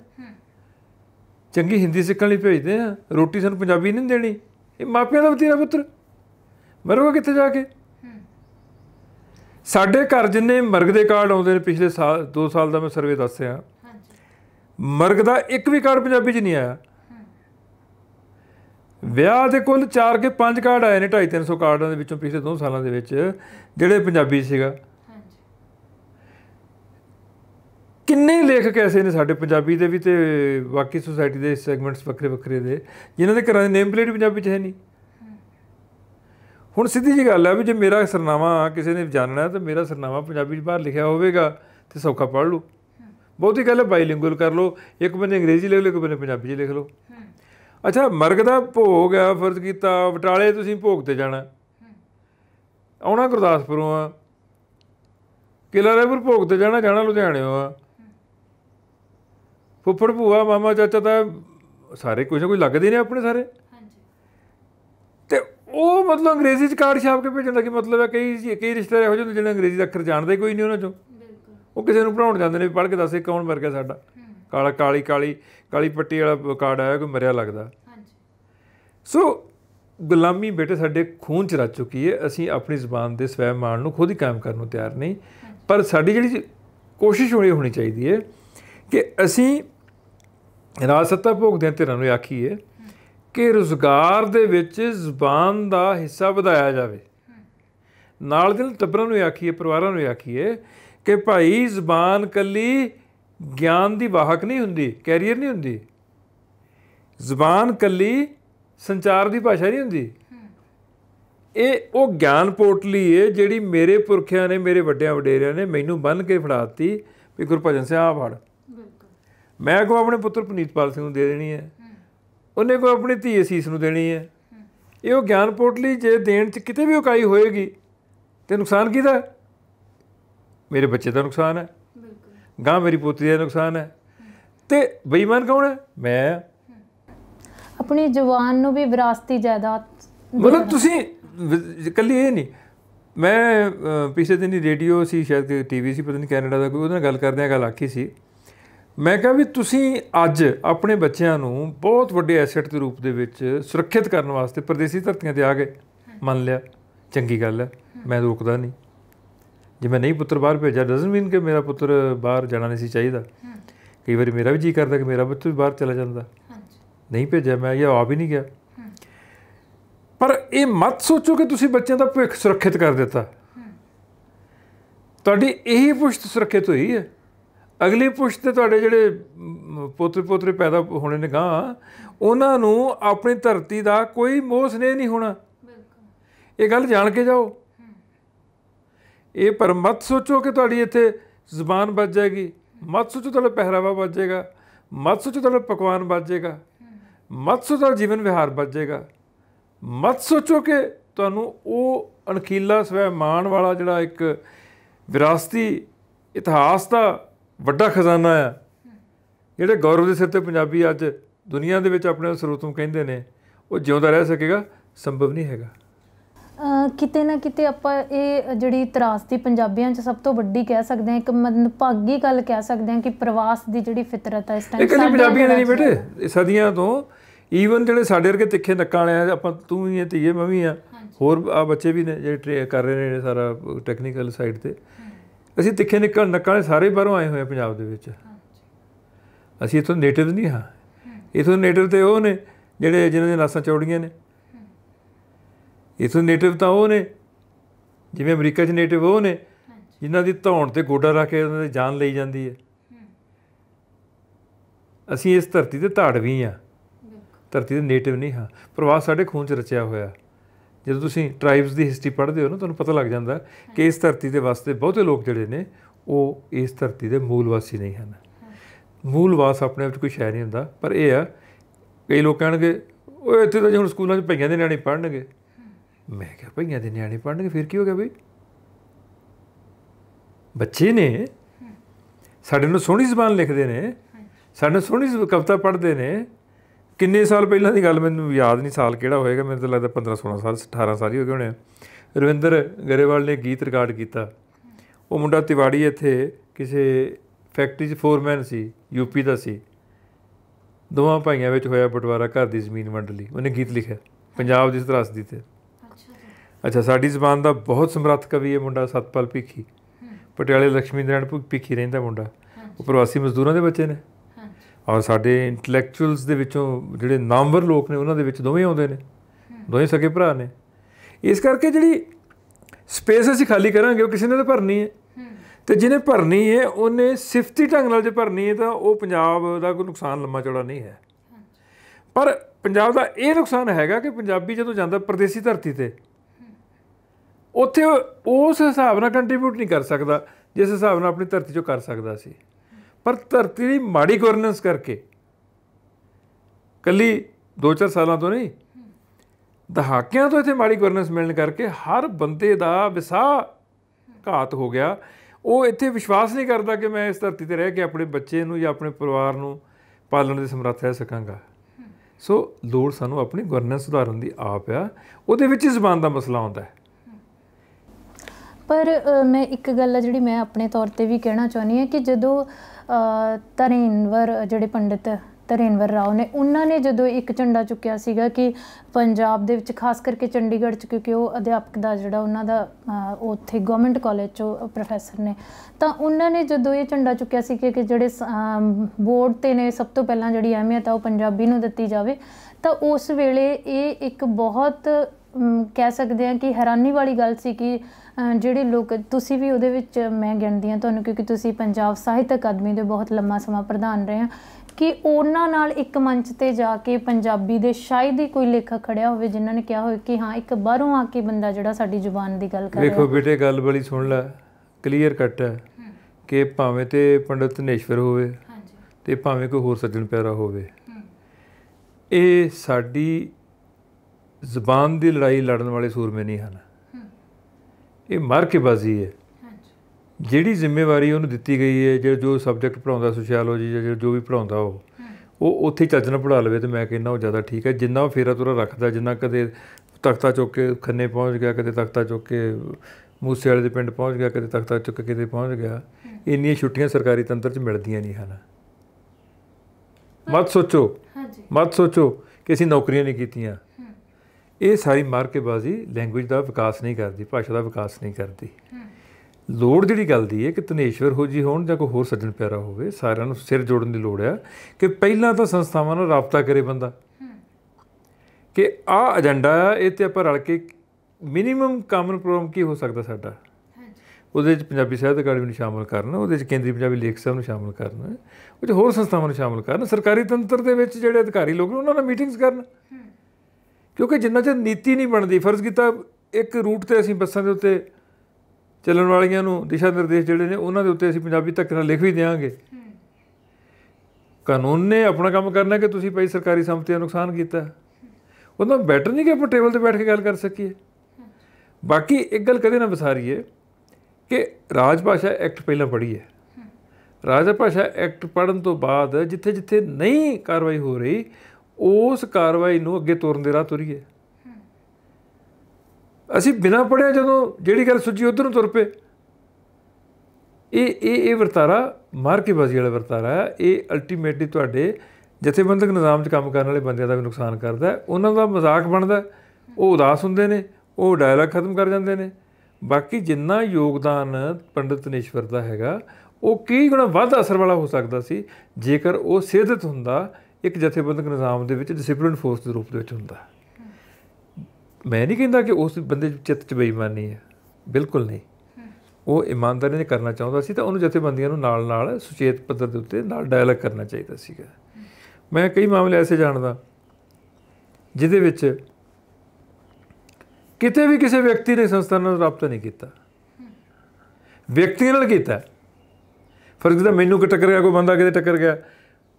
Speaker 1: ਚੰਗੀ ਹਿੰਦੀ ਸਿੱਖਣ ਲਈ ਭੇਜਦੇ ਆ ਰੋਟੀ ਸਾਨੂੰ ਪੰਜਾਬੀ ਨਹੀਂ ਦੇਣੀ ਇਹ ਮਾਪਿਆਂ ਦਾ ਵਤੀਰਾ ਪੁੱਤਰ ਮਰੋਗੇ ਕਿੱਥੇ ਜਾ ਕੇ ਸਾਡੇ ਘਰ ਜਿੰਨੇ ਮਰਗ ਦੇ ਕਾਰਡ ਆਉਂਦੇ ਨੇ ਪਿਛਲੇ ਸਾਲ 2 ਸਾਲ ਦਾ ਮੈਂ ਸਰਵੇ ਦੱਸਿਆ ਮਰਗ ਦਾ ਇੱਕ ਵੀ ਕਾਰਡ ਪੰਜਾਬੀ 'ਚ ਨਹੀਂ ਆਇਆ ਵਿਆਹ ਦੇ ਕੁੱਲ 4 ਕੇ 5 ਕਾਰਡ ਆਏ ਨੇ 300 ਕਾਰਡਾਂ ਦੇ ਵਿੱਚੋਂ ਪਿਛਲੇ 2 ਸਾਲਾਂ ਦੇ ਵਿੱਚ ਜਿਹੜੇ ਪੰਜਾਬੀ ਸੀਗਾ ਕਿੰਨੇ ਲੇਖਕ ਐਸੇ ਨੇ ਸਾਡੇ ਪੰਜਾਬੀ ਦੇ ਵੀ ਤੇ ਬਾਕੀ ਸੁਸਾਇਟੀ ਦੇ ਸੈਗਮੈਂਟਸ ਵੱਖਰੇ ਵੱਖਰੇ ਦੇ ਜਿਨ੍ਹਾਂ ਦੇ ਘਰਾਂ ਦੇ ਨੇਮ ਪਲੇਟ ਪੰਜਾਬੀ 'ਚ ਹੈ ਨਹੀਂ ਹੁਣ ਸਿੱਧੀ ਜੀ ਗੱਲ ਹੈ ਵੀ ਜੇ ਮੇਰਾ ਸਰਨਾਮਾ ਕਿਸੇ ਨੇ ਜਾਣਨਾ ਹੈ ਤਾਂ ਮੇਰਾ ਸਰਨਾਮਾ ਪੰਜਾਬੀ 'ਚ ਬਾਹਰ ਲਿਖਿਆ ਹੋਵੇਗਾ ਤੇ ਸੌਖਾ ਪੜ ਲਓ ਬਹੁਤੀ ਗੱਲ ਬਾਈਲਿੰਗੁਅਲ ਕਰ ਲਓ ਇੱਕ ਬੰਦੇ ਅੰਗਰੇਜ਼ੀ ਲਿਖ ਲਓ ਇੱਕ ਬੰਦੇ ਪੰਜਾਬੀ ਚ ਲਿਖ ਲਓ ਅੱਛਾ ਮਰਗ ਦਾ ਭੋਗ ਆ ਫਰਜ਼ ਕੀਤਾ ਬਟਾਲੇ ਤੁਸੀਂ ਭੋਗ ਤੇ ਜਾਣਾ ਆਉਣਾ ਗੁਰਦਾਸਪੁਰੋਂ ਆ ਕਿਲਾ ਰੇਪੁਰ ਭੋਗ ਤੇ ਜਾਣਾ ਜਾਣਾ ਲੁਧਿਆਣੇ ਆ ਫੁੱਫੜ ਭੂਆ ਮਾਮਾ ਚਾਚਾ ਤਾਂ ਸਾਰੇ ਕੁਝ ਨਾ ਲੱਗਦੇ ਨੇ ਆਪਣੇ ਸਾਰੇ ਤੇ ਉਹ ਮਤਲਬ ਅੰਗਰੇਜ਼ੀ ਚ ਕਾਰਡ ਛਾਪ ਕੇ ਭੇਜਣ ਦਾ ਕੀ ਮਤਲਬ ਹੈ ਕਈ ਕਈ ਰਿਸ਼ਤੇ ਇਹੋ ਜਿਹੇ ਨੇ ਜਿਹੜੇ ਅੰਗਰੇਜ਼ੀ ਦਾ ਅੱਖਰ ਜਾਣਦੇ ਕੋਈ ਨਹੀਂ ਉਹਨਾਂ ਚੋਂ ਉਹ ਕਿਸੇ ਨੂੰ ਪੜਾਉਣ ਜਾਂਦੇ ਨੇ ਵੀ ਪੜ੍ਹ ਕੇ ਦੱਸੇ ਕੌਣ ਮਰ ਗਿਆ ਸਾਡਾ ਕਾਲਾ ਕਾਲੀ ਕਾਲੀ ਕਾਲੀ ਪੱਟੀ ਵਾਲਾ ਕਾਰਡ ਆਇਆ ਕੋਈ ਮਰਿਆ ਲੱਗਦਾ ਹਾਂਜੀ ਸੋ ਗੁਲਾਮੀ ਬੇਟੇ ਸਾਡੇ ਖੂਨ ਚ ਰਚ ਚੁੱਕੀ ਹੈ ਅਸੀਂ ਆਪਣੀ ਜ਼ੁਬਾਨ ਦੇ ਸਵੈ ਮਾਣ ਨੂੰ ਖੁਦ ਹੀ ਕਾਇਮ ਕਰਨ ਨੂੰ ਤਿਆਰ ਨਹੀਂ ਪਰ ਸਾਡੀ ਜਿਹੜੀ ਕੋਸ਼ਿਸ਼ ਹੋਣੀ ਹੋਣੀ ਚਾਹੀਦੀ ਹੈ ਕਿ ਅਸੀਂ ਰਾਜਸੱਤਾ ਭੋਗਦਿਆਂ ਧਿਰਾਂ ਨੂੰ ਆਖੀਏ ਕਿ ਰੋਜ਼ਗਾਰ ਦੇ ਵਿੱਚ ਜ਼ੁਬਾਨ ਦਾ ਹਿੱਸਾ ਵਧਾਇਆ ਜਾਵੇ ਨਾਲ ਦੇ ਨਾਲ ਟੱਬਰਾਂ ਨੂੰ ਆਖੀਏ ਪਰਿਵਾਰਾਂ ਨੂੰ ਆਖੀਏ ਕਿ ਭਾਈ ਜ਼ਬਾਨ ਕੱਲੀ ਗਿਆਨ ਦੀ ਵਾਹਕ ਨਹੀਂ ਹੁੰਦੀ ਕੈਰੀਅਰ ਨਹੀਂ ਹੁੰਦੀ ਜ਼ਬਾਨ ਕੱਲੀ ਸੰਚਾਰ ਦੀ ਭਾਸ਼ਾ ਨਹੀਂ ਹੁੰਦੀ ਇਹ ਉਹ ਗਿਆਨ ਪੋਟਲੀ ਏ ਜਿਹੜੀ ਮੇਰੇ ਪੁਰਖਿਆਂ ਨੇ ਮੇਰੇ ਵੱਡਿਆਂ ਵਡੇਰਿਆਂ ਨੇ ਮੈਨੂੰ ਬੰਨ ਕੇ ਫੜਾਤੀ ਵੀ ਗੁਰਭਜਨ ਸਿੰਘ ਆ ਫੜ ਮੈਂ ਕੋ ਆਪਣੇ ਪੁੱਤਰ ਪਨੀਤਪਾਲ ਸਿੰਘ ਨੂੰ ਦੇ ਦੇਣੀ ਹੈ ਉਹਨੇ ਕੋ ਆਪਣੀ ਧੀ ਅਸੀਸ ਨੂੰ ਦੇਣੀ ਹੈ ਇਹ ਉਹ ਗਿਆਨ ਪੋਟਲੀ ਜੇ ਦੇਣ ਚ ਕਿਤੇ ਵੀ ਉਕਾਈ ਹੋਏਗੀ ਤੇ ਨੁਕਸਾਨ ਕੀਦਾ ਹੈ ਮੇਰੇ ਬੱਚੇ ਦਾ ਨੁਕਸਾਨ ਹੈ ਬਿਲਕੁਲ ਗਾਂ ਮੇਰੀ ਪੋਤੀ ਦਾ ਨੁਕਸਾਨ ਹੈ ਤੇ ਬੇਈਮਾਨ ਕੌਣ ਹੈ ਮੈਂ
Speaker 3: ਆਪਣੀ ਜਵਾਨ ਨੂੰ ਵੀ ਵਿਰਾਸਤੀ ਜਾਇਦਾਦ ਮਤਲਬ ਤੁਸੀਂ
Speaker 1: ਇਕੱਲੀ ਇਹ ਨਹੀਂ ਮੈਂ ਪਿਛਲੇ ਦਿਨ ਹੀ ਰੇਡੀਓ ਸੀ ਸ਼ਾਇਦ ਟੀਵੀ ਸੀ ਪਤਾ ਨਹੀਂ ਕੈਨੇਡਾ ਦਾ ਕੋਈ ਉਹਦੇ ਨਾਲ ਗੱਲ ਕਰਦੇ ਆ ਗੱਲ ਆਖੀ ਸੀ ਮੈਂ ਕਿਹਾ ਵੀ ਤੁਸੀਂ ਅੱਜ ਆਪਣੇ ਬੱਚਿਆਂ ਨੂੰ ਬਹੁਤ ਵੱਡੇ ਐਸੈਟ ਦੇ ਰੂਪ ਦੇ ਵਿੱਚ ਸੁਰੱਖਿਅਤ ਕਰਨ ਵਾਸਤੇ ਪਰਦੇਸੀ ਧਰਤੀਆਂ ਤੇ ਆ ਗਏ ਮੰਨ ਲਿਆ ਚੰਗੀ ਗੱਲ ਹੈ ਮੈਂ ਰੋਕਦਾ ਨਹੀਂ ਜੇ ਮੈਂ ਨਹੀਂ ਪੁੱਤਰ ਬਾਹਰ ਭੇਜਿਆ ਡਜ਼ਨ ਮੀਨ ਕਿ ਮੇਰਾ ਪੁੱਤਰ ਬਾਹਰ ਜਾਣਾ ਨਹੀਂ ਸੀ ਚਾਹੀਦਾ ਕਈ ਵਾਰੀ ਮੇਰਾ ਵੀ ਜੀ ਕਰਦਾ ਕਿ ਮੇਰਾ ਪੁੱਤਰ ਬਾਹਰ ਚਲਾ ਜਾਂਦਾ ਹਾਂਜੀ ਨਹੀਂ ਭੇਜਿਆ ਮੈਂ ਇਹ ਆਪ ਹੀ ਨਹੀਂ ਗਿਆ ਪਰ ਇਹ ਮਤ ਸੋਚੋ ਕਿ ਤੁਸੀਂ ਬੱਚਿਆਂ ਦਾ ਭਵਿੱਖ ਸੁਰੱਖਿਅਤ ਕਰ ਦਿੱਤਾ ਤੁਹਾਡੀ ਇਹੀ ਪੁਸ਼ਤ ਸੁਰੱਖਿਅਤ ਹੋਈ ਹੈ ਅਗਲੀ ਪੁਸ਼ਤ ਤੇ ਤੁਹਾਡੇ ਜਿਹੜੇ ਪੋਤਰੇ ਪੋਤਰੇ ਪੈਦਾ ਹੋਣੇ ਨੇ ਗਾਂ ਉਹਨਾਂ ਨੂੰ ਆਪਣੀ ਧਰਤੀ ਦਾ ਕੋਈ ਮੋਹ ਸਨੇਹ ਨਹੀਂ ਹੋਣਾ ਇਹ ਗੱਲ ਜਾਣ ਕੇ ਜਾਓ ਇਹ ਪਰ ਮਤ ਸੋਚੋ ਕਿ ਤੁਹਾਡੀ ਇੱਥੇ ਜ਼ਬਾਨ ਵੱਜ ਜਾਏਗੀ ਮਤ ਸੋਚੋ ਤੁਹਾਡਾ ਪਹਿਰਾਵਾ ਵੱਜ ਜਾਏਗਾ ਮਤ ਸੋਚੋ ਤੁਹਾਡਾ ਪਕਵਾਨ ਵੱਜ ਜਾਏਗਾ ਮਤ ਸੋਚੋ ਤੁਹਾਡਾ ਜੀਵਨ ਵਿਹਾਰ ਵੱਜ ਜਾਏਗਾ ਮਤ ਸੋਚੋ ਕਿ ਤੁਹਾਨੂੰ ਉਹ ਅਣਖੀਲਾ ਸਵੈ ਮਾਣ ਵਾਲਾ ਜਿਹੜਾ ਇੱਕ ਵਿਰਾਸਤੀ ਇਤਿਹਾਸ ਦਾ ਵੱਡਾ ਖਜ਼ਾਨਾ ਆ ਜਿਹੜੇ ਗੌਰਵ ਦੇ ਸਿਰ ਤੇ ਪੰਜਾਬੀ ਅੱਜ ਦੁਨੀਆ ਦੇ ਵਿੱਚ ਆਪਣੇ ਸਰੋਤ ਨੂੰ ਕਹਿੰਦੇ ਨੇ ਉਹ ਜਿਉਂਦਾ ਰਹਿ ਸਕੇਗਾ ਸੰਭਵ ਨਹੀਂ ਹੈਗਾ
Speaker 3: ਕਿਤੇ ਨਾ ਕਿਤੇ ਆਪਾਂ ਇਹ ਜਿਹੜੀ ਤਰਾਸਦੀ ਪੰਜਾਬੀਆਂ 'ਚ ਸਭ ਤੋਂ ਵੱਡੀ ਕਹਿ ਸਕਦੇ ਹਾਂ ਇੱਕ ਮੰਦਭਾਗੀ ਗੱਲ ਕਹਿ ਸਕਦੇ ਹਾਂ ਕਿ ਪ੍ਰਵਾਸ ਦੀ ਜਿਹੜੀ ਫਿਤਰਤ ਹੈ ਇਸ ਟਾਈਮ ਸਾਡੇ ਪੰਜਾਬੀਆਂ ਦੇ ਨਹੀਂ
Speaker 1: ਬੇਟੇ ਸਦੀਆਂ ਤੋਂ ਈਵਨ ਜਿਹੜੇ ਸਾਡੇ ਵਰਗੇ ਤਿੱਖੇ ਨੱਕਾਂ ਵਾਲੇ ਆ ਆਪਾਂ ਤੂੰ ਵੀ ਹੈ ਧੀਏ ਮੈਂ ਵੀ ਆ ਹੋਰ ਆ ਬੱਚੇ ਵੀ ਨੇ ਜਿਹੜੇ ਟ੍ਰੇ ਕਰ ਰਹੇ ਨੇ ਸਾਰਾ ਟੈਕਨੀਕਲ ਸਾਈਡ ਤੇ ਅਸੀਂ ਤਿੱਖੇ ਨਿਕਲ ਨੱਕਾਂ ਵਾਲੇ ਸਾਰੇ ਬਾਹਰੋਂ ਆਏ ਹੋਏ ਆ ਪੰਜਾਬ ਦੇ ਵਿੱਚ ਅਸੀਂ ਇਥੋਂ ਨੇਟਿਵ ਨਹੀਂ ਹਾਂ ਇਥੋਂ ਨੇਟਿਵ ਤੇ ਉਹ ਨੇ ਜਿਹੜੇ ਜਿਨ੍ਹਾਂ ਦੇ ਨਾਸਾਂ ਚੌੜੀਆਂ ਨੇ ਇਥੋਂ ਨੇਟਿਵ ਤਾਂ ਉਹ ਨੇ ਜਿਵੇਂ ਅਮਰੀਕਾ 'ਚ ਨੇਟਿਵ ਉਹ ਨੇ ਜਿਨ੍ਹਾਂ ਦੀ ਧੌਣ ਤੇ ਗੋਡਾ ਰੱਖ ਕੇ ਉਹਨਾਂ ਦੀ ਜਾਨ ਲਈ ਜਾਂਦੀ ਹੈ ਅਸੀਂ ਇਸ ਧਰਤੀ ਤੇ ਧਾੜਵੀ ਆ ਧਰਤੀ ਦੇ ਨੇਟਿਵ ਨਹੀਂ ਹਾਂ ਪ੍ਰਵਾਸ ਸਾਡੇ ਖੂਨ 'ਚ ਰਚਿਆ ਹੋਇਆ ਜਦੋਂ ਤੁਸੀਂ ਟ੍ਰਾਈਬਸ ਦੀ ਹਿਸਟਰੀ ਪੜ੍ਹਦੇ ਹੋ ਨਾ ਤੁਹਾਨੂੰ ਪਤਾ ਲੱਗ ਜਾਂਦਾ ਕਿ ਇਸ ਧਰਤੀ ਦੇ ਵਾਸਤੇ ਬਹੁਤੇ ਲੋਕ ਜਿਹੜੇ ਨੇ ਉਹ ਇਸ ਧਰਤੀ ਦੇ ਮੂਲ ਵਾਸੀ ਨਹੀਂ ਹਨ ਮੂਲ ਵਾਸ ਆਪਣੇ ਆਪ 'ਚ ਕੋਈ ਸ਼ੈ ਨਹੀਂ ਹੁੰਦਾ ਪਰ ਇਹ ਆ ਕਈ ਲੋਕ ਕਹਿਣਗੇ ਉਹ ਇੱਥੇ ਤਾਂ ਹੁਣ ਸਕੂਲਾਂ 'ਚ ਪਈਆਂ ਦੇ ਨਿਆਣੇ ਪੜ੍ਹਨਗੇ ਮੈਂ ਕਿਹਾ ਭਈਆਂ ਦੇ ਨਿਆਣੇ ਪੜਨਗੇ ਫਿਰ ਕੀ ਹੋ ਗਿਆ ਬਈ ਬੱਚੇ ਨੇ ਸਾਡੇ ਨੂੰ ਸੋਹਣੀ ਜ਼ਬਾਨ ਲਿਖਦੇ ਨੇ ਸਾਡੇ ਨੂੰ ਸੋਹਣੀ ਕਵਿਤਾ ਪੜ੍ਹਦੇ ਨੇ ਕਿੰਨੇ ਸਾਲ ਪਹਿਲਾਂ ਦੀ ਗੱਲ ਮੈਨੂੰ ਯਾਦ ਨਹੀਂ ਸਾਲ ਕਿਹੜਾ ਹੋਏਗਾ ਮੈਨੂੰ ਤਾਂ ਲੱਗਦਾ 15 16 ਸਾਲ 18 ਸਾਲ ਹੀ ਹੋ ਗਏ ਹੋਣੇ ਰਵਿੰਦਰ ਗਰੇਵਾਲ ਨੇ ਗੀਤ ਰਿਕਾਰਡ ਕੀਤਾ ਉਹ ਮੁੰਡਾ ਤਿਵਾੜੀ ਇੱਥੇ ਕਿਸੇ ਫੈਕਟਰੀ 'ਚ ਫੋਰਮੈਨ ਸੀ ਯੂਪੀ ਦਾ ਸੀ ਦੋਵਾਂ ਭਾਈਆਂ ਵਿੱਚ ਹੋਇਆ ਬਟਵਾਰਾ ਘਰ ਦੀ ਜ਼ਮੀਨ ਵੰਡ ਲਈ ਉਹਨੇ ਗੀਤ ਲਿਖਿਆ ਪੰਜਾਬ ਦੀ ਦੀ ਤੇ ਅੱਛਾ ਸਾਡੀ ਜ਼ਬਾਨ ਦਾ ਬਹੁਤ ਸਮਰੱਥ ਕਵੀ ਹੈ ਮੁੰਡਾ ਸਤਪਾਲ ਪੀਖੀ ਪਟਿਆਲੇ ਲక్ష్ਮੀ ਨਾਰਾਇਣ ਪੀਖੀ ਰਹਿੰਦਾ ਮੁੰਡਾ ਉਹ ਪ੍ਰਵਾਸੀ ਮਜ਼ਦੂਰਾਂ ਦੇ ਬੱਚੇ ਨੇ ਔਰ ਸਾਡੇ ਇੰਟੈਲੈਕਚੁਅਲਸ ਦੇ ਵਿੱਚੋਂ ਜਿਹੜੇ ਨਾਮਵਰ ਲੋਕ ਨੇ ਉਹਨਾਂ ਦੇ ਵਿੱਚ ਦੋਵੇਂ ਆਉਂਦੇ ਨੇ ਦੋਵੇਂ ਸਕੇ ਭਰਾ ਨੇ ਇਸ ਕਰਕੇ ਜਿਹੜੀ ਸਪੇਸ ਅਸੀਂ ਖਾਲੀ ਕਰਾਂਗੇ ਉਹ ਕਿਸੇ ਨੇ ਤਾਂ ਭਰਨੀ ਹੈ ਤੇ ਜਿਹਨੇ ਭਰਨੀ ਹੈ ਉਹਨੇ ਸਿਫਤੀ ਢੰਗ ਨਾਲ ਜੇ ਭਰਨੀ ਹੈ ਤਾਂ ਉਹ ਪੰਜਾਬ ਦਾ ਕੋਈ ਨੁਕਸਾਨ ਲੰਮਾ ਚੌੜਾ ਨਹੀਂ ਹੈ ਪਰ ਪੰਜਾਬ ਦਾ ਇਹ ਨੁਕਸਾਨ ਹੈਗਾ ਕਿ ਪੰਜਾਬੀ ਜਦੋਂ ਜਾਂਦਾ ਪਰਦੇਸੀ ਧਰਤੀ ਤੇ ਉੱਥੇ ਉਸ ਹਿਸਾਬ ਨਾਲ ਕੰਟਰੀਬਿਊਟ ਨਹੀਂ ਕਰ ਸਕਦਾ ਜਿਸ ਹਿਸਾਬ ਨਾਲ ਆਪਣੀ ਧਰਤੀ 'ਚੋਂ ਕਰ ਸਕਦਾ ਸੀ ਪਰ ਧਰਤੀ ਦੀ ਮਾੜੀ ਗਵਰਨੈਂਸ ਕਰਕੇ ਕੱਲੀ 2-4 ਸਾਲਾਂ ਤੋਂ ਨਹੀਂ ਦਹਾਕਿਆਂ ਤੋਂ ਇੱਥੇ ਮਾੜੀ ਗਵਰਨੈਂਸ ਮਿਲਣ ਕਰਕੇ ਹਰ ਬੰਦੇ ਦਾ ਵਿਸਾਹ ਘਾਤ ਹੋ ਗਿਆ ਉਹ ਇੱਥੇ ਵਿਸ਼ਵਾਸ ਨਹੀਂ ਕਰਦਾ ਕਿ ਮੈਂ ਇਸ ਧਰਤੀ ਤੇ ਰਹਿ ਕੇ ਆਪਣੇ ਬੱਚੇ ਨੂੰ ਜਾਂ ਆਪਣੇ ਪਰਿਵਾਰ ਨੂੰ ਪਾਲਣ ਦੇ ਸਮਰੱਥ ਰਹਿ ਸਕਾਂਗਾ ਸੋ ਲੋੜ ਸਾਨੂੰ ਆਪਣੀ ਗਵਰਨੈਂਸ ਸੁਧਾਰਨ ਦੀ ਆਪ ਆ ਉਹਦੇ ਵਿੱਚ ਜ਼ਬਾਨ ਦਾ ਮਸਲਾ ਆਉਂਦਾ ਹੈ
Speaker 3: ਪਰ ਮੈਂ ਇੱਕ ਗੱਲ ਆ ਜਿਹੜੀ ਮੈਂ ਆਪਣੇ ਤੌਰ ਤੇ ਵੀ ਕਹਿਣਾ ਚਾਹੁੰਦੀ ਹਾਂ ਕਿ ਜਦੋਂ ਤਰੇਨਵਰ ਜਿਹੜੇ ਪੰਡਿਤ ਤਰੇਨਵਰ ਰਾਓ ਨੇ ਉਹਨਾਂ ਨੇ ਜਦੋਂ ਇੱਕ ਝੰਡਾ ਚੁੱਕਿਆ ਸੀਗਾ ਕਿ ਪੰਜਾਬ ਦੇ ਵਿੱਚ ਖਾਸ ਕਰਕੇ ਚੰਡੀਗੜ੍ਹ 'ਚ ਕਿਉਂਕਿ ਉਹ ਅਧਿਆਪਕ ਦਾ ਜਿਹੜਾ ਉਹਨਾਂ ਦਾ ਉੱਥੇ ਗਵਰਨਮੈਂਟ ਕਾਲਜ ਚ ਪ੍ਰੋਫੈਸਰ ਨੇ ਤਾਂ ਉਹਨਾਂ ਨੇ ਜਦੋਂ ਇਹ ਝੰਡਾ ਚੁੱਕਿਆ ਸੀ ਕਿ ਜਿਹੜੇ ਬੋਰਡ ਤੇ ਨੇ ਸਭ ਤੋਂ ਪਹਿਲਾਂ ਜਿਹੜੀ ਅਹਿਮੀਅਤ ਆ ਉਹ ਪੰਜਾਬੀ ਨੂੰ ਦਿੱਤੀ ਜਾਵੇ ਤਾਂ ਉਸ ਵੇਲੇ ਇਹ ਇੱਕ ਬਹੁਤ ਕਹਿ ਸਕਦੇ ਆ ਕਿ ਹੈਰਾਨੀ ਵਾਲੀ ਗੱਲ ਸੀ ਕਿ ਜਿਹੜੇ ਲੋਕ ਤੁਸੀਂ ਵੀ ਉਹਦੇ ਵਿੱਚ ਮੈਂ ਗਿਣਦੀ ਆ ਤੁਹਾਨੂੰ ਕਿਉਂਕਿ ਤੁਸੀਂ ਪੰਜਾਬ ਸਾਹਿਤ ਅਕਾਦਮੀ ਦੇ ਬਹੁਤ ਲੰਮਾ ਸਮਾਂ ਪ੍ਰਧਾਨ ਰਹੇ ਆ ਕਿ ਉਹਨਾਂ ਨਾਲ ਇੱਕ ਮੰਚ ਤੇ ਜਾ ਕੇ ਪੰਜਾਬੀ ਦੇ ਸ਼ਾਇਦ ਹੀ ਕੋਈ ਲੇਖਕ ਖੜਿਆ ਹੋਵੇ ਜਿਨ੍ਹਾਂ ਨੇ ਕਿਹਾ ਹੋਵੇ ਕਿ ਹਾਂ ਇੱਕ ਬਾਹਰੋਂ ਆ ਕੇ ਬੰਦਾ ਜਿਹੜਾ ਸਾਡੀ ਜ਼ੁਬਾਨ ਦੀ ਗੱਲ ਕਰ ਰਿਹਾ ਦੇਖੋ
Speaker 1: ਬੇਟੇ ਗੱਲ ਬੜੀ ਸੁਣ ਲੈ ਕਲੀਅਰ ਕੱਟ ਹੈ ਕਿ ਭਾਵੇਂ ਤੇ ਪੰਡਤ ਨੇਸ਼ਵਰ ਹੋਵੇ ਹਾਂਜੀ ਤੇ ਭਾਵੇਂ ਕੋਈ ਹੋਰ ਸੱਜਣ ਪਿਆਰਾ ਹੋਵੇ ਇਹ ਸਾਡੀ ਜ਼ੁਬਾਨ ਦੀ ਲੜਾਈ ਲੜਨ ਵਾਲੇ ਸੂਰਮੇ ਨਹੀਂ ਹਨ ਇਹ ਮਰ ਕੇ ਬਾਜ਼ੀ ਹੈ ਜਿਹੜੀ ਜ਼ਿੰਮੇਵਾਰੀ ਉਹਨੂੰ ਦਿੱਤੀ ਗਈ ਹੈ ਜਿਹੜਾ ਜੋ ਸਬਜੈਕਟ ਪੜਾਉਂਦਾ ਸੋਸ਼ੀਓਲੋਜੀ ਜਾਂ ਜੋ ਵੀ ਪੜਾਉਂਦਾ ਉਹ ਉਹ ਉੱਥੇ ਚੱਜ ਨਾਲ ਪੜਾ ਲਵੇ ਤੇ ਮੈਂ ਕਹਿੰਦਾ ਉਹ ਜ਼ਿਆਦਾ ਠੀਕ ਹੈ ਜਿੰਨਾ ਉਹ ਫੇਰਾ ਤੁਰਾ ਰੱਖਦਾ ਜਿੰਨਾ ਕਦੇ ਤਖਤਾ ਚੁੱਕ ਕੇ ਖੰਨੇ ਪਹੁੰਚ ਗਿਆ ਕਦੇ ਤਖਤਾ ਚੁੱਕ ਕੇ ਮੂਸੇ ਵਾਲੇ ਦੇ ਪਿੰਡ ਪਹੁੰਚ ਗਿਆ ਕਦੇ ਤਖਤਾ ਚੁੱਕ ਕੇ ਕਿਤੇ ਪਹੁੰਚ ਗਿਆ ਇੰਨੀਆਂ ਛੁੱਟੀਆਂ ਸਰਕਾਰੀ ਤੰਤਰ 'ਚ ਮਿਲਦੀਆਂ ਨਹੀਂ ਹਨ ਮਤ ਸੋਚੋ ਹਾਂਜੀ ਮਤ ਸੋਚੋ ਕਿ ਅਸੀਂ ਨੌਕਰੀਆਂ ਨਹੀਂ ਕੀਤੀਆਂ ਇਹ ਸਾਰੀ ਮਾਰਕੇਬਾਜ਼ੀ ਲੈਂਗੁਏਜ ਦਾ ਵਿਕਾਸ ਨਹੀਂ ਕਰਦੀ ਭਾਸ਼ਾ ਦਾ ਵਿਕਾਸ ਨਹੀਂ ਕਰਦੀ ਲੋੜ ਜਿਹੜੀ ਗੱਲ ਦੀ ਹੈ ਕਿ ਤਨੇਸ਼ਵਰ ਹੋ ਜੀ ਹੋਣ ਜਾਂ ਕੋਈ ਹੋਰ ਸੱਜਣ ਪਿਆਰਾ ਹੋਵੇ ਸਾਰਿਆਂ ਨੂੰ ਸਿਰ ਜੋੜਨ ਦੀ ਲੋੜ ਹੈ ਕਿ ਪਹਿਲਾਂ ਤਾਂ ਸੰਸਥਾਵਾਂ ਨਾਲ ਰਾਬਤਾ ਕਰੇ ਬੰਦਾ ਕਿ ਆ ਏਜੰਡਾ ਇਹ ਤੇ ਆਪਾਂ ਰਲ ਕੇ ਮਿਨੀਮਮ ਕਾਮਨ ਪ੍ਰੋਗਰਾਮ ਕੀ ਹੋ ਸਕਦਾ ਸਾਡਾ ਉਹਦੇ ਵਿੱਚ ਪੰਜਾਬੀ ਸਾਹਿਤ ਅਕਾਡਮੀ ਨੂੰ ਸ਼ਾਮਲ ਕਰਨਾ ਉਹਦੇ ਵਿੱਚ ਕੇਂਦਰੀ ਪੰਜਾਬੀ ਲੇਖ ਸਭਾ ਨੂੰ ਸ਼ਾਮਲ ਕਰਨਾ ਉਹਦੇ ਹੋਰ ਸੰਸਥਾਵਾਂ ਨੂੰ ਸ਼ਾਮਲ ਕਰਨਾ ਸਰਕਾਰੀ ਤੰਤਰ ਦੇ ਵਿੱਚ ਜਿਹੜੇ ਅਧਿਕਾਰੀ ਲੋਕ ਨੇ ਉਹਨਾਂ ਨਾਲ ਮੀਟਿੰਗਸ ਕਰਨ ਕਿਉਂਕਿ ਜਿੰਨਾ ਚਿਰ ਨੀਤੀ ਨਹੀਂ ਬਣਦੀ ਫਰਜ਼ ਕੀਤਾ ਇੱਕ ਰੂਟ ਤੇ ਅਸੀਂ ਬੱਸਾਂ ਦੇ ਉੱਤੇ ਚੱਲਣ ਵਾਲੀਆਂ ਨੂੰ ਦਿਸ਼ਾ ਨਿਰਦੇਸ਼ ਜਿਹੜੇ ਨੇ ਉਹਨਾਂ ਦੇ ਉੱਤੇ ਅਸੀਂ ਪੰਜਾਬੀ ਤੱਕ ਨਾਲ ਲਿਖ ਵੀ ਦੇਵਾਂਗੇ ਕਾਨੂੰਨ ਨੇ ਆਪਣਾ ਕੰਮ ਕਰਨਾ ਕਿ ਤੁਸੀਂ ਪਈ ਸਰਕਾਰੀ ਸੰਪਤੀ ਦਾ ਨੁਕਸਾਨ ਕੀਤਾ ਉਹਨਾਂ ਬੈਟਰ ਨਹੀਂ ਕਿ ਆਪਾਂ ਟੇਬਲ ਤੇ ਬੈਠ ਕੇ ਗੱਲ ਕਰ ਸਕੀਏ ਬਾਕੀ ਇੱਕ ਗੱਲ ਕਦੇ ਨਾ ਵਿਸਾਰੀਏ ਕਿ ਰਾਜ ਭਾਸ਼ਾ ਐਕਟ ਪਹਿਲਾਂ ਪੜੀ ਹੈ ਰਾਜ ਭਾਸ਼ਾ ਐਕਟ ਪੜਨ ਤੋਂ ਬਾਅਦ ਜਿੱਥੇ ਜਿੱਥੇ ਨਹੀਂ ਕਾਰਵਾਈ ਹੋ ਰਹੀ ਉਸ ਕਾਰਵਾਈ ਨੂੰ ਅੱਗੇ ਤੋਰਨ ਦੇ ਰਾਹ ਤੁਰੀਏ ਅਸੀਂ ਬਿਨਾ ਪੜਿਆ ਜਦੋਂ ਜਿਹੜੀ ਗੱਲ ਸੁਝੀ ਉਧਰ ਨੂੰ ਤੁਰ ਪਏ ਇਹ ਇਹ ਇਹ ਵਰਤਾਰਾ ਮਾਰ ਕੇ ਬਾਜ਼ੀ ਵਾਲਾ ਵਰਤਾਰਾ ਹੈ ਇਹ ਅਲਟੀਮੇਟਲੀ ਤੁਹਾਡੇ ਜਥੇਬੰਦਕ ਨਿਜ਼ਾਮ 'ਚ ਕੰਮ ਕਰਨ ਵਾਲੇ ਬੰਦਿਆਂ ਦਾ ਵੀ ਨੁਕਸਾਨ ਕਰਦਾ ਉਹਨਾਂ ਦਾ ਮਜ਼ਾਕ ਬਣਦਾ ਉਹ ਉਦਾਸ ਹੁੰਦੇ ਨੇ ਉਹ ਡਾਇਲੌਗ ਖਤਮ ਕਰ ਜਾਂਦੇ ਨੇ ਬਾਕੀ ਜਿੰਨਾ ਯੋਗਦਾਨ ਪੰਡਿਤ ਨੇਸ਼ਵਰ ਦਾ ਹੈਗਾ ਉਹ ਕਈ ਗੁਣਾ ਵੱਧ ਅਸਰ ਵਾਲਾ ਹੋ ਸਕਦਾ ਸੀ ਜੇਕਰ ਉਹ ਸਿੱਧਤ ਹੁੰਦਾ ਇੱਕ ਜਥੇਬੰਦਕ ਨਿਜ਼ਾਮ ਦੇ ਵਿੱਚ ਡਿਸਪਲਿਨ ਫੋਰਸ ਦੇ ਰੂਪ ਦੇ ਵਿੱਚ ਹੁੰਦਾ ਮੈਂ ਨਹੀਂ ਕਹਿੰਦਾ ਕਿ ਉਸ ਬੰਦੇ ਦੇ ਚਿੱਤ 'ਚ ਬੇਈਮਾਨੀ ਹੈ ਬਿਲਕੁਲ ਨਹੀਂ ਉਹ ਇਮਾਨਦਾਰੀ ਨਾਲ ਕਰਨਾ ਚਾਹੁੰਦਾ ਸੀ ਤਾਂ ਉਹਨੂੰ ਜਥੇਬੰਦੀਆਂ ਨੂੰ ਨਾਲ ਨਾਲ ਸੁਚੇਤ ਪੱਧਰ ਦੇ ਉੱਤੇ ਨਾਲ ਡਾਇਲੌਗ ਕਰਨਾ ਚਾਹੀਦਾ ਸੀਗਾ ਮੈਂ ਕਈ ਮਾਮਲੇ ਐਸੇ ਜਾਣਦਾ ਜਿਦੇ ਵਿੱਚ ਕਿਤੇ ਵੀ ਕਿਸੇ ਵਿਅਕਤੀ ਨੇ ਸੰਸਥਾ ਨਾਲ ਰابطਾ ਨਹੀਂ ਕੀਤਾ ਵਿਅਕਤੀ ਨਾਲ ਕੀਤਾ ਫਰਕ ਜਦ ਮੈਨੂੰ ਕਿ ਟੱਕਰ ਗਿਆ ਕੋਈ ਬੰਦਾ ਕਿਤੇ ਟੱਕਰ ਗਿਆ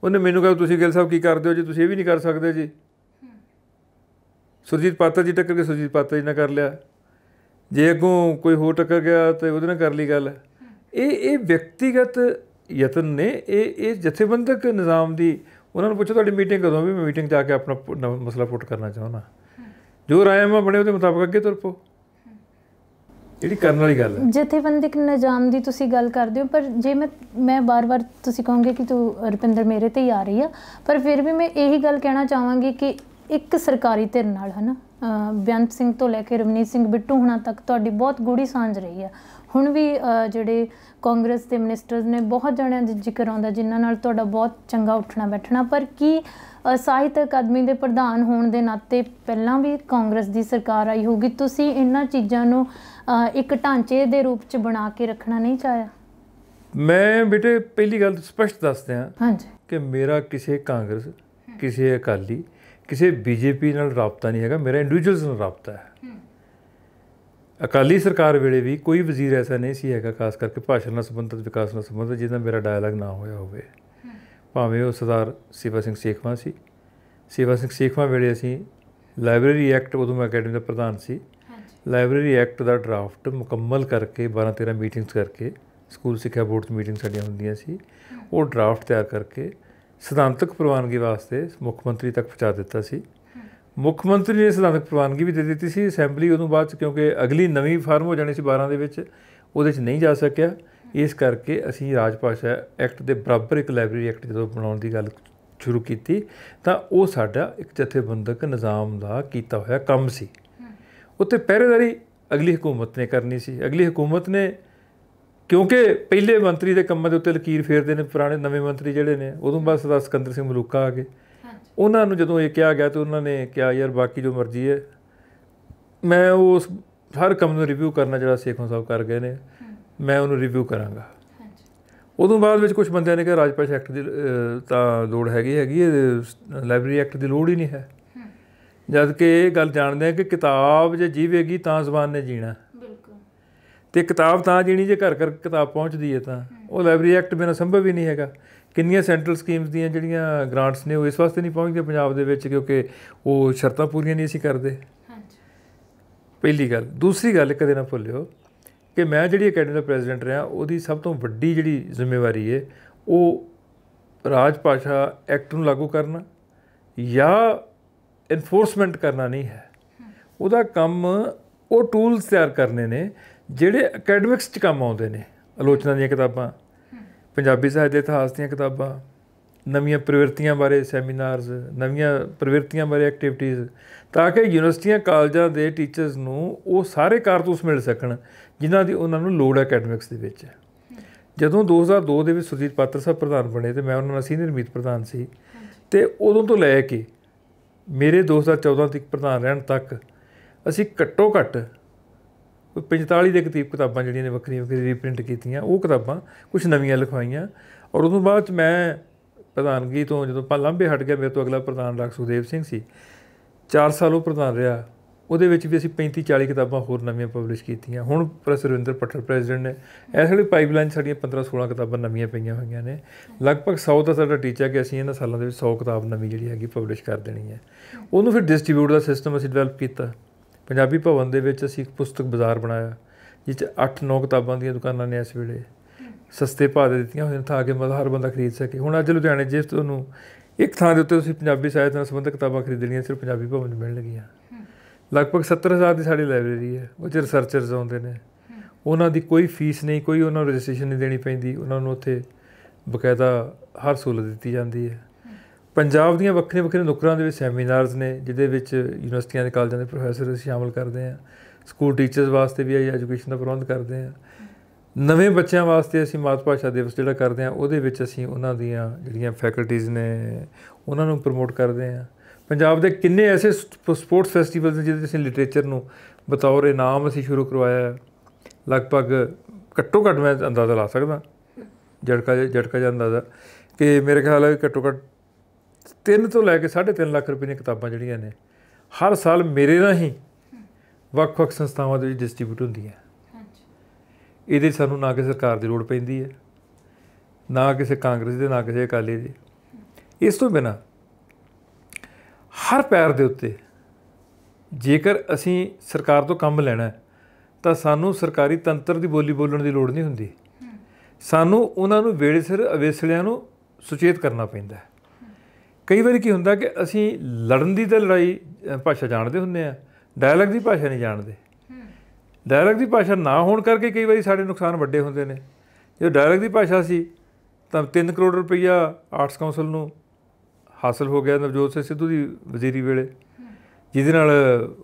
Speaker 1: ਉਹਨੇ ਮੈਨੂੰ ਕਿਹਾ ਤੁਸੀਂ ਗਿੱਲ ਸਾਹਿਬ ਕੀ ਕਰਦੇ ਹੋ ਜੀ ਤੁਸੀਂ ਇਹ ਵੀ ਨਹੀਂ ਕਰ ਸਕਦੇ ਜੀ ਸੁਰਜੀਤ ਪਾਤਰ ਜੀ ਟੱਕਰ ਕੇ ਸੁਰਜੀਤ ਪਾਤਰ ਜੀ ਨਾਲ ਕਰ ਲਿਆ ਜੇ ਅਗੋਂ ਕੋਈ ਹੋਰ ਟੱਕਰ ਗਿਆ ਤੇ ਉਹਦੇ ਨਾਲ ਕਰ ਲਈ ਗੱਲ ਇਹ ਇਹ ਵਿਅਕਤੀਗਤ ਯਤਨ ਨੇ ਇਹ ਇਹ ਜਥੇਬੰਦਕ ਨਿਜ਼ਾਮ ਦੀ ਉਹਨਾਂ ਨੂੰ ਪੁੱਛੋ ਤੁਹਾਡੀ ਮੀਟਿੰਗ ਕਦੋਂ ਵੀ ਮੈਂ ਮੀਟਿੰਗ ਜਾ ਕੇ ਆਪਣਾ ਮਸਲਾ ਪੁੱਟ ਕਰਨਾ ਚਾਹੁੰਦਾ ਜੋ ਰਾਇਮ ਬਣੇ ਉਹਦੇ ਮੁਤਾਬਕ ਅੱਗੇ ਤੁਰਪੋ ਜਿਹੜੀ ਕਰਨ ਵਾਲੀ ਗੱਲ ਹੈ
Speaker 3: ਜਥੇਬੰਦਿਕ ਨਿਜ਼ਾਮ ਦੀ ਤੁਸੀਂ ਗੱਲ ਕਰਦੇ ਹੋ ਪਰ ਜੇ ਮੈਂ ਮੈਂ ਬਾਰ-ਬਾਰ ਤੁਸੀਂ ਕਹੋਗੇ ਕਿ ਤੂੰ ਰੁਪਿੰਦਰ ਮੇਰੇ ਤੇ ਹੀ ਆ ਰਹੀ ਆ ਪਰ ਫਿਰ ਵੀ ਮੈਂ ਇਹੀ ਗੱਲ ਕਹਿਣਾ ਚਾਹਾਂਗੀ ਕਿ ਇੱਕ ਸਰਕਾਰੀ ਧਿਰ ਨਾਲ ਹਨਾ ਬਿਆੰਤ ਸਿੰਘ ਤੋਂ ਲੈ ਕੇ ਰਮਨੀਤ ਸਿੰਘ ਬਿੱਟੂ ਹੁਣਾਂ ਤੱਕ ਤੁਹਾਡੀ ਬਹੁਤ ਗੂੜੀ ਸਾਂਝ ਰਹੀ ਆ ਹੁਣ ਵੀ ਜਿਹੜੇ ਕਾਂਗਰਸ ਦੇ ਮਿਨਿਸਟਰਸ ਨੇ ਬਹੁਤ ਜਣਿਆਂ ਦਾ ਜ਼ਿਕਰ ਆਉਂਦਾ ਜਿਨ੍ਹਾਂ ਨਾਲ ਤੁਹਾਡਾ ਬਹੁਤ ਚੰਗਾ ਉੱਠਣਾ ਬੈਠਣਾ ਪਰ ਕੀ ਸਾਹਿਤ ਅਕਾਦਮੀ ਦੇ ਪ੍ਰਧਾਨ ਹੋਣ ਦੇ ਨਾਤੇ ਪਹਿਲਾਂ ਵੀ ਕਾਂਗਰਸ ਦੀ ਸਰਕਾਰ ਆਈ ਹੋਗੀ ਤੁਸੀਂ ਇਹਨਾਂ ਚੀਜ਼ਾਂ ਨੂੰ ਇੱਕ ਢਾਂਚੇ ਦੇ ਰੂਪ ਚ ਬਣਾ ਕੇ ਰੱਖਣਾ ਨਹੀਂ ਚਾਹਿਆ
Speaker 1: ਮੈਂ ਬੇਟੇ ਪਹਿਲੀ ਗੱਲ ਸਪਸ਼ਟ ਦੱਸਦੇ ਹਾਂ ਹਾਂਜੀ ਕਿ ਮੇਰਾ ਕਿਸੇ ਕਾਂਗਰਸ ਕਿਸੇ ਅਕਾਲੀ ਕਿਸੇ ਬੀਜੇਪੀ ਨਾਲ ਰابطਾ ਨਹੀਂ ਹੈਗਾ ਮੇਰਾ ਇੰਡੀਵਿਜੂਅਲਸ ਨਾਲ ਰابطਾ ਹੈ ਅਕਾਲੀ ਸਰਕਾਰ ਵੇਲੇ ਵੀ ਕੋਈ ਵਜ਼ੀਰ ਐਸਾ ਨਹੀਂ ਸੀ ਹੈਗਾ ਖਾਸ ਕਰਕੇ ਭਾਸ਼ਾ ਨਾਲ ਸੰਬੰਧਿਤ ਵਿਕਾਸ ਨਾਲ ਸੰਬੰਧਿਤ ਜਿਹਦਾ ਮੇਰਾ ਡਾਇਲੌਗ ਨਾ ਹੋਇਆ ਹੋਵੇ ਭਾਵੇਂ ਉਹ ਸਰਦਾਰ ਸੇਵਾ ਸਿੰਘ ਸੇਖਵਾ ਸੀ ਸੇਵਾ ਸਿੰਘ ਸੇਖਵਾ ਵੇਲੇ ਅਸੀਂ ਲਾਇਬ੍ਰੇਰੀ ਐਕਟ ਉਦੋਂ ਮੈਂ ਅਕੈਡਮੀ ਦਾ ਪ੍ਰਧਾਨ ਸੀ ਲਾਇਬ੍ਰੇਰੀ ਐਕਟ ਦਾ ਡਰਾਫਟ ਮੁਕੰਮਲ ਕਰਕੇ 12 13 ਮੀਟਿੰਗਸ ਕਰਕੇ ਸਕੂਲ ਸਿੱਖਿਆ ਬੋਰਡ ਦੀ ਮੀਟਿੰਗ ਸਾਡੀਆਂ ਹੁੰਦੀਆਂ ਸੀ ਉਹ ਡਰਾਫਟ ਤਿਆਰ ਕਰਕੇ ਸਿਧਾਂਤਕ ਪ੍ਰਵਾਨਗੀ ਵਾਸਤੇ ਮੁੱਖ ਮੰਤਰੀ ਤੱਕ ਪਹੁੰਚਾ ਦਿੱਤਾ ਸੀ ਮੁੱਖ ਮੰਤਰੀ ਨੇ ਸਿਧਾਂਤਕ ਪ੍ਰਵਾਨਗੀ ਵੀ ਦੇ ਦਿੱਤੀ ਸੀ ਅਸੈਂਬਲੀ ਉਦੋਂ ਬਾਅਦ ਕਿਉਂਕਿ ਅਗਲੀ ਨਵੀਂ ਫਾਰਮ ਹੋ ਜਾਣੀ ਸੀ 12 ਦੇ ਵਿੱਚ ਉਹਦੇ 'ਚ ਨਹੀਂ ਜਾ ਸਕਿਆ ਇਸ ਕਰਕੇ ਅਸੀਂ ਰਾਜ ਭਾਸ਼ਾ ਐਕਟ ਦੇ ਬਰਾਬਰ ਇੱਕ ਲਾਇਬ੍ਰੇਰੀ ਐਕਟ ਜਦੋਂ ਬਣਾਉਣ ਦੀ ਗੱਲ ਸ਼ੁਰੂ ਕੀਤੀ ਤਾਂ ਉਹ ਸਾਡਾ ਇੱਕ ਜਥੇਬੰਦਕ ਨਿਜ਼ਾਮ ਦਾ ਕੀਤਾ ਹੋਇਆ ਕੰਮ ਸੀ ਉੱਤੇ ਪਹਿਰੇਦਾਰੀ ਅਗਲੀ ਹਕੂਮਤ ਨੇ ਕਰਨੀ ਸੀ ਅਗਲੀ ਹਕੂਮਤ ਨੇ ਕਿਉਂਕਿ ਪਹਿਲੇ ਮੰਤਰੀ ਦੇ ਕੰਮਾਂ ਦੇ ਉੱਤੇ ਲਕੀਰ ਫੇਰਦੇ ਨੇ ਪੁਰਾਣੇ ਨਵੇਂ ਮੰਤਰੀ ਜਿਹੜੇ ਨੇ ਉਦੋਂ ਬਾਅਦ ਸਰਦਾਰ ਸਿਕੰਦਰ ਸਿੰਘ ਮਲੂਕਾ ਆ ਗਏ ਉਹਨਾਂ ਨੂੰ ਜਦੋਂ ਇਹ ਕਿਹਾ ਗਿਆ ਤੇ ਉਹਨਾਂ ਨੇ ਕਿਹਾ ਯਾਰ ਬਾਕੀ ਜੋ ਮਰਜ਼ੀ ਹੈ ਮੈਂ ਉਸ ਹਰ ਕੰਮ ਨੂੰ ਰਿਵਿਊ ਕਰਨਾ ਜਿਹੜਾ ਸੇਖੋਂ ਸਾਹਿਬ ਕਰ ਗਏ ਨੇ ਮੈਂ ਉਹਨੂੰ ਰਿਵਿਊ ਕਰਾਂਗਾ ਉਦੋਂ ਬਾਅਦ ਵਿੱਚ ਕੁਝ ਬੰਦਿਆਂ ਨੇ ਕਿਹਾ ਰਾਜਪਾਲ ਐਕਟ ਦੀ ਤਾਂ ਲੋੜ ਹੈਗੀ ਹੈਗੀ ਇਹ ਲਾਇਬ੍ਰੇਰੀ ਐਕਟ ਦੀ ਲੋੜ ਹੀ ਨਹੀਂ ਹੈ ਜਦ ਕਿ ਇਹ ਗੱਲ ਜਾਣਦੇ ਆ ਕਿ ਕਿਤਾਬ ਜੇ ਜੀਵੇਗੀ ਤਾਂ ਜ਼ਬਾਨ ਨੇ ਜੀਣਾ ਬਿਲਕੁਲ ਤੇ ਕਿਤਾਬ ਤਾਂ ਜੀਣੀ ਜੇ ਘਰ ਘਰ ਕਿਤਾਬ ਪਹੁੰਚਦੀ ਹੈ ਤਾਂ ਉਹ ਲਾਇਬ੍ਰੇਰੀ ਐਕਟ ਬਿਨਾਂ ਸੰਭਵ ਹੀ ਨਹੀਂ ਹੈਗਾ ਕਿੰਨੀਆਂ ਸੈਂਟਰਲ ਸਕੀਮਸ ਦੀਆਂ ਜਿਹੜੀਆਂ ਗ੍ਰਾਂਟਸ ਨੇ ਉਹ ਇਸ ਵਾਸਤੇ ਨਹੀਂ ਪਹੁੰਚਦੀਆਂ ਪੰਜਾਬ ਦੇ ਵਿੱਚ ਕਿਉਂਕਿ ਉਹ ਸ਼ਰਤਾਂ ਪੂਰੀਆਂ ਨਹੀਂ ਅਸੀਂ ਕਰਦੇ ਹਾਂਜੀ ਪਹਿਲੀ ਗੱਲ ਦੂਸਰੀ ਗੱਲ ਕਦੇ ਨਾ ਭੁੱਲਿਓ ਕਿ ਮੈਂ ਜਿਹੜੀ ਅਕੈਡਮੀ ਦਾ ਪ੍ਰੈਜ਼ੀਡੈਂਟ ਰਿਹਾ ਉਹਦੀ ਸਭ ਤੋਂ ਵੱਡੀ ਜਿਹੜੀ ਜ਼ਿੰਮੇਵਾਰੀ ਹੈ ਉਹ ਰਾਜ ਭਾਸ਼ਾ ਐਕਟ ਨੂੰ ਲਾਗੂ ਕਰਨਾ ਜਾਂ ਇਨਫੋਰਸਮੈਂਟ ਕਰਨਾ ਨਹੀਂ ਹੈ ਉਹਦਾ ਕੰਮ ਉਹ ਟੂਲਸ ਤਿਆਰ ਕਰਨੇ ਨੇ ਜਿਹੜੇ ਅਕੈਡਮਿਕਸ 'ਚ ਕੰਮ ਆਉਂਦੇ ਨੇ ਆਲੋਚਨਾ ਦੀਆਂ ਕਿਤਾਬਾਂ ਪੰਜਾਬੀ ਸਾਹਿਤ ਦੇ ਇਤਿਹਾਸ ਦੀਆਂ ਕਿਤਾਬਾਂ ਨਵੀਆਂ ਪ੍ਰਵਿਰਤੀਆਂ ਬਾਰੇ ਸੈਮੀਨਾਰਸ ਨਵੀਆਂ ਪ੍ਰਵਿਰਤੀਆਂ ਬਾਰੇ ਐਕਟੀਵਿਟੀਆਂ ਤਾਂ ਕਿ ਯੂਨੀਵਰਸਿਟੀਆਂ ਕਾਲਜਾਂ ਦੇ ਟੀਚਰਸ ਨੂੰ ਉਹ ਸਾਰੇ ਕਾਰਤੂਸ ਮਿਲ ਸਕਣ ਜਿਨ੍ਹਾਂ ਦੀ ਉਹਨਾਂ ਨੂੰ ਲੋੜ ਅਕੈਡਮਿਕਸ ਦੇ ਵਿੱਚ ਹੈ ਜਦੋਂ 2002 ਦੇ ਵਿੱਚ ਸੁਜੀਤ ਪਾਤਰ ਸਾਹਿਬ ਪ੍ਰਧਾਨ ਬਣੇ ਤੇ ਮੈਂ ਉਹਨਾਂ ਦਾ ਸੀਨੀਅਰ ਮੀਤ ਪ੍ਰਧਾਨ ਸੀ ਤੇ ਉਦੋਂ ਤੋਂ ਲੈ ਕੇ ਮੇਰੇ 2014 ਤੱਕ ਪ੍ਰਧਾਨ ਰਹਿਣ ਤੱਕ ਅਸੀਂ ਘੱਟੋ ਘੱਟ ਕੋਈ 45 ਦੇ ਕਤੀਬ ਕਿਤਾਬਾਂ ਜਿਹੜੀਆਂ ਨੇ ਵੱਖਰੀਆਂ ਵੱਖਰੀਆਂ ਰੀਪ੍ਰਿੰਟ ਕੀਤੀਆਂ ਉਹ ਕਿਤਾਬਾਂ ਕੁਝ ਨਵੀਆਂ ਲਿਖਵਾਈਆਂ ਔਰ ਉਦੋਂ ਬਾਅਦ ਮੈਂ ਪ੍ਰਧਾਨਗੀ ਤੋਂ ਜਦੋਂ ਲੰਬੇ ਹਟ ਗਿਆ ਮੇਰੇ ਤੋਂ ਅਗਲਾ ਪ੍ਰਧਾਨ ਡਾਕਟਰ ਸੁਦੇਵ ਸਿੰਘ ਸੀ 4 ਸਾਲ ਉਹ ਪ੍ਰਧਾਨ ਰਿਹਾ ਉਹਦੇ ਵਿੱਚ ਵੀ ਅਸੀਂ 35 40 ਕਿਤਾਬਾਂ ਹੋਰ ਨਵੀਆਂ ਪਬਲਿਸ਼ ਕੀਤੀਆਂ ਹੁਣ ਰਵਿੰਦਰ ਪੱਟਰ ਪ੍ਰੈਜ਼ੀਡੈਂਟ ਨੇ ਐਸ ਵੇਲੇ ਪਾਈਪਲਾਈਨ ਸਾਡੀਆਂ 15 16 ਕਿਤਾਬਾਂ ਨਵੀਆਂ ਪਈਆਂ ਹੋਈਆਂ ਨੇ ਲਗਭਗ 100 ਦਾ ਸਾਡਾ ਟੀਚਾ ਕਿ ਅਸੀਂ ਇਹਨਾਂ ਸਾਲਾਂ ਦੇ ਵਿੱਚ 100 ਕਿਤਾਬ ਨਵੀਂ ਜਿਹੜੀ ਹੈਗੀ ਪਬਲਿਸ਼ ਕਰ ਦੇਣੀ ਹੈ ਉਹਨੂੰ ਫਿਰ ਡਿਸਟ੍ਰੀਬਿਊਟ ਦਾ ਸਿਸਟਮ ਅਸੀਂ ਡਿਵੈਲਪ ਕੀਤਾ ਪੰਜਾਬੀ ਭਵਨ ਦੇ ਵਿੱਚ ਅਸੀਂ ਇੱਕ ਪੁਸਤਕ ਬਾਜ਼ਾਰ ਬਣਾਇਆ ਜਿਸ 'ਚ 8-9 ਕਿਤਾਬਾਂ ਦੀਆਂ ਦੁਕਾਨਾਂ ਨੇ ਇਸ ਵੇਲੇ ਸਸਤੇ ਭਾਅ ਦੇ ਦਿੱਤੀਆਂ ਹੋਈਆਂ ਤਾਂ ਕਿ ਮਤਲਬ ਹਰ ਬੰਦਾ ਖਰੀਦ ਸਕੇ ਹੁਣ ਅੱਜ ਲੁਧਿਆਣੇ ਤੋਂ ਨੂੰ ਇੱਕ ਥਾਂ ਦੇ ਉੱਤੇ ਤੁਸੀਂ ਪੰਜਾਬੀ ਸਾਹਿਤ ਨਾਲ ਸੰਬੰਧਿਤ ਕਿਤਾਬਾਂ ਖਰੀਦਣੀਆਂ ਸਿਰਫ ਪੰਜਾਬੀ ਭਵਨ 'ਚ ਮਿਲਣਗੀਆਂ ਲਗਭਗ 70000 ਦੀ ਸਾਡੀ ਲਾਇਬ੍ਰੇਰੀ ਹੈ ਉਹ ਚ ਰਿਸਰਚਰਸ ਆਉਂਦੇ ਨੇ ਉਹਨਾਂ ਦੀ ਕੋਈ ਫੀਸ ਨਹੀਂ ਕੋਈ ਉਹਨਾਂ ਨੂੰ ਰਜਿਸਟ੍ਰੇਸ਼ਨ ਨਹੀਂ ਦੇਣੀ ਪੈਂਦੀ ਉਹਨਾਂ ਨੂੰ ਉੱਥੇ ਬਕਾਇਦਾ ਹਰ ਸਹੂਲਤ ਦਿੱਤੀ ਜਾਂਦੀ ਹੈ ਪੰਜਾਬ ਦੀਆਂ ਵੱਖਰੀਆਂ ਵੱਖਰੀਆਂ ਨੁਕਰਾਂ ਦੇ ਵਿੱਚ ਸੈਮੀਨਾਰਸ ਨੇ ਜਿਹਦੇ ਵਿੱਚ ਯੂਨੀਵਰਸਿਟੀਆਂ ਦੇ ਕਾਲਜਾਂ ਦੇ ਪ੍ਰੋਫੈਸਰ ਸ਼ਾਮਲ ਕਰਦੇ ਆ ਸਕੂਲ ਟੀਚਰਸ ਵਾਸਤੇ ਵੀ ਐਜੂਕੇਸ਼ਨ ਦਾ ਪ੍ਰਬੰਧ ਕਰਦੇ ਆ ਨਵੇਂ ਬੱਚਿਆਂ ਵਾਸਤੇ ਅਸੀਂ ਮਾਤ ਭਾਸ਼ਾ ਦਿਵਸ ਜਿਹੜਾ ਕਰਦੇ ਆ ਉਹਦੇ ਵਿੱਚ ਅਸੀਂ ਉਹਨਾਂ ਦੀਆਂ ਜਿਹੜੀਆਂ ਫੈਕਲਟੀਆਂ ਨੇ ਉਹਨਾਂ ਨੂੰ ਪ੍ਰਮੋਟ ਕਰਦੇ ਆ ਪੰਜਾਬ ਦੇ ਕਿੰਨੇ ਐਸੇ ਸਪੋਰਟਸ ਫੈਸਟੀਵਲਸ ਨੇ ਜਿਹਦੇ ਤੁਸੀਂ ਲਿਟਰੇਚਰ ਨੂੰ ਬਤੌਰ ਇਨਾਮ ਅਸੀਂ ਸ਼ੁਰੂ ਕਰਵਾਇਆ ਹੈ ਲਗਭਗ ਘੱਟੋ ਘੱਟ ਮੈਂ ਅੰਦਾਜ਼ਾ ਲਾ ਸਕਦਾ ਜੜਕਾ ਜੜਕਾ ਜਾਂ ਅੰਦਾਜ਼ਾ ਕਿ ਮੇਰੇ ਖਿਆਲ ਹੈ ਘੱਟੋ ਘੱਟ 3 ਤੋਂ ਲੈ ਕੇ 3.5 ਲੱਖ ਰੁਪਏ ਦੀਆਂ ਕਿਤਾਬਾਂ ਜਿਹੜੀਆਂ ਨੇ ਹਰ ਸਾਲ ਮੇਰੇ ਨਾਲ ਹੀ ਵੱਖ-ਵੱਖ ਸੰਸਥਾਵਾਂ ਦੇ ਵਿੱਚ ਡਿਸਟ੍ਰੀਬਿਊਟ ਹੁੰਦੀਆਂ ਹਾਂਜੀ ਇਹਦੇ ਸਾਨੂੰ ਨਾ ਕਿ ਸਰਕਾਰ ਦੀ ਲੋੜ ਪੈਂਦੀ ਹੈ ਨਾ ਕਿਸੇ ਕਾਂਗਰਸ ਦੇ ਨਾ ਕਿਸੇ ਅਕਾਲੀ ਦੇ ਇਸ ਤੋਂ ਬਿਨਾ ਹਰ ਪੈਰ ਦੇ ਉੱਤੇ ਜੇਕਰ ਅਸੀਂ ਸਰਕਾਰ ਤੋਂ ਕੰਮ ਲੈਣਾ ਹੈ ਤਾਂ ਸਾਨੂੰ ਸਰਕਾਰੀ ਤੰਤਰ ਦੀ ਬੋਲੀ ਬੋਲਣ ਦੀ ਲੋੜ ਨਹੀਂ ਹੁੰਦੀ ਸਾਨੂੰ ਉਹਨਾਂ ਨੂੰ ਵੇਲੇ ਸਿਰ ਅਵੇਸਲਿਆਂ ਨੂੰ ਸੁਚੇਤ ਕਰਨਾ ਪੈਂਦਾ ਹੈ ਕਈ ਵਾਰੀ ਕੀ ਹੁੰਦਾ ਕਿ ਅਸੀਂ ਲੜਨ ਦੀ ਤਾਂ ਲੜਾਈ ਭਾਸ਼ਾ ਜਾਣਦੇ ਹੁੰਦੇ ਆ ਡਾਇਲੌਗ ਦੀ ਭਾਸ਼ਾ ਨਹੀਂ ਜਾਣਦੇ ਡਾਇਲੌਗ ਦੀ ਭਾਸ਼ਾ ਨਾ ਹੋਣ ਕਰਕੇ ਕਈ ਵਾਰੀ ਸਾਡੇ ਨੁਕਸਾਨ ਵੱਡੇ ਹੁੰਦੇ ਨੇ ਜੇ ਡਾਇਲੌਗ ਦੀ ਭਾਸ਼ਾ ਸੀ ਤਾਂ 3 ਕਰੋੜ ਰੁਪਈਆ ਆਰਟਸ ਕਾਉਂਸਲ ਨੂੰ ਹਾਸਲ ਹੋ ਗਿਆ ਨਵਜੋਤ ਸਿੰਘ ਸਿੱਧੂ ਦੀ ਵਜ਼ੀਰੀ ਵੇਲੇ ਜਿਹਦੇ ਨਾਲ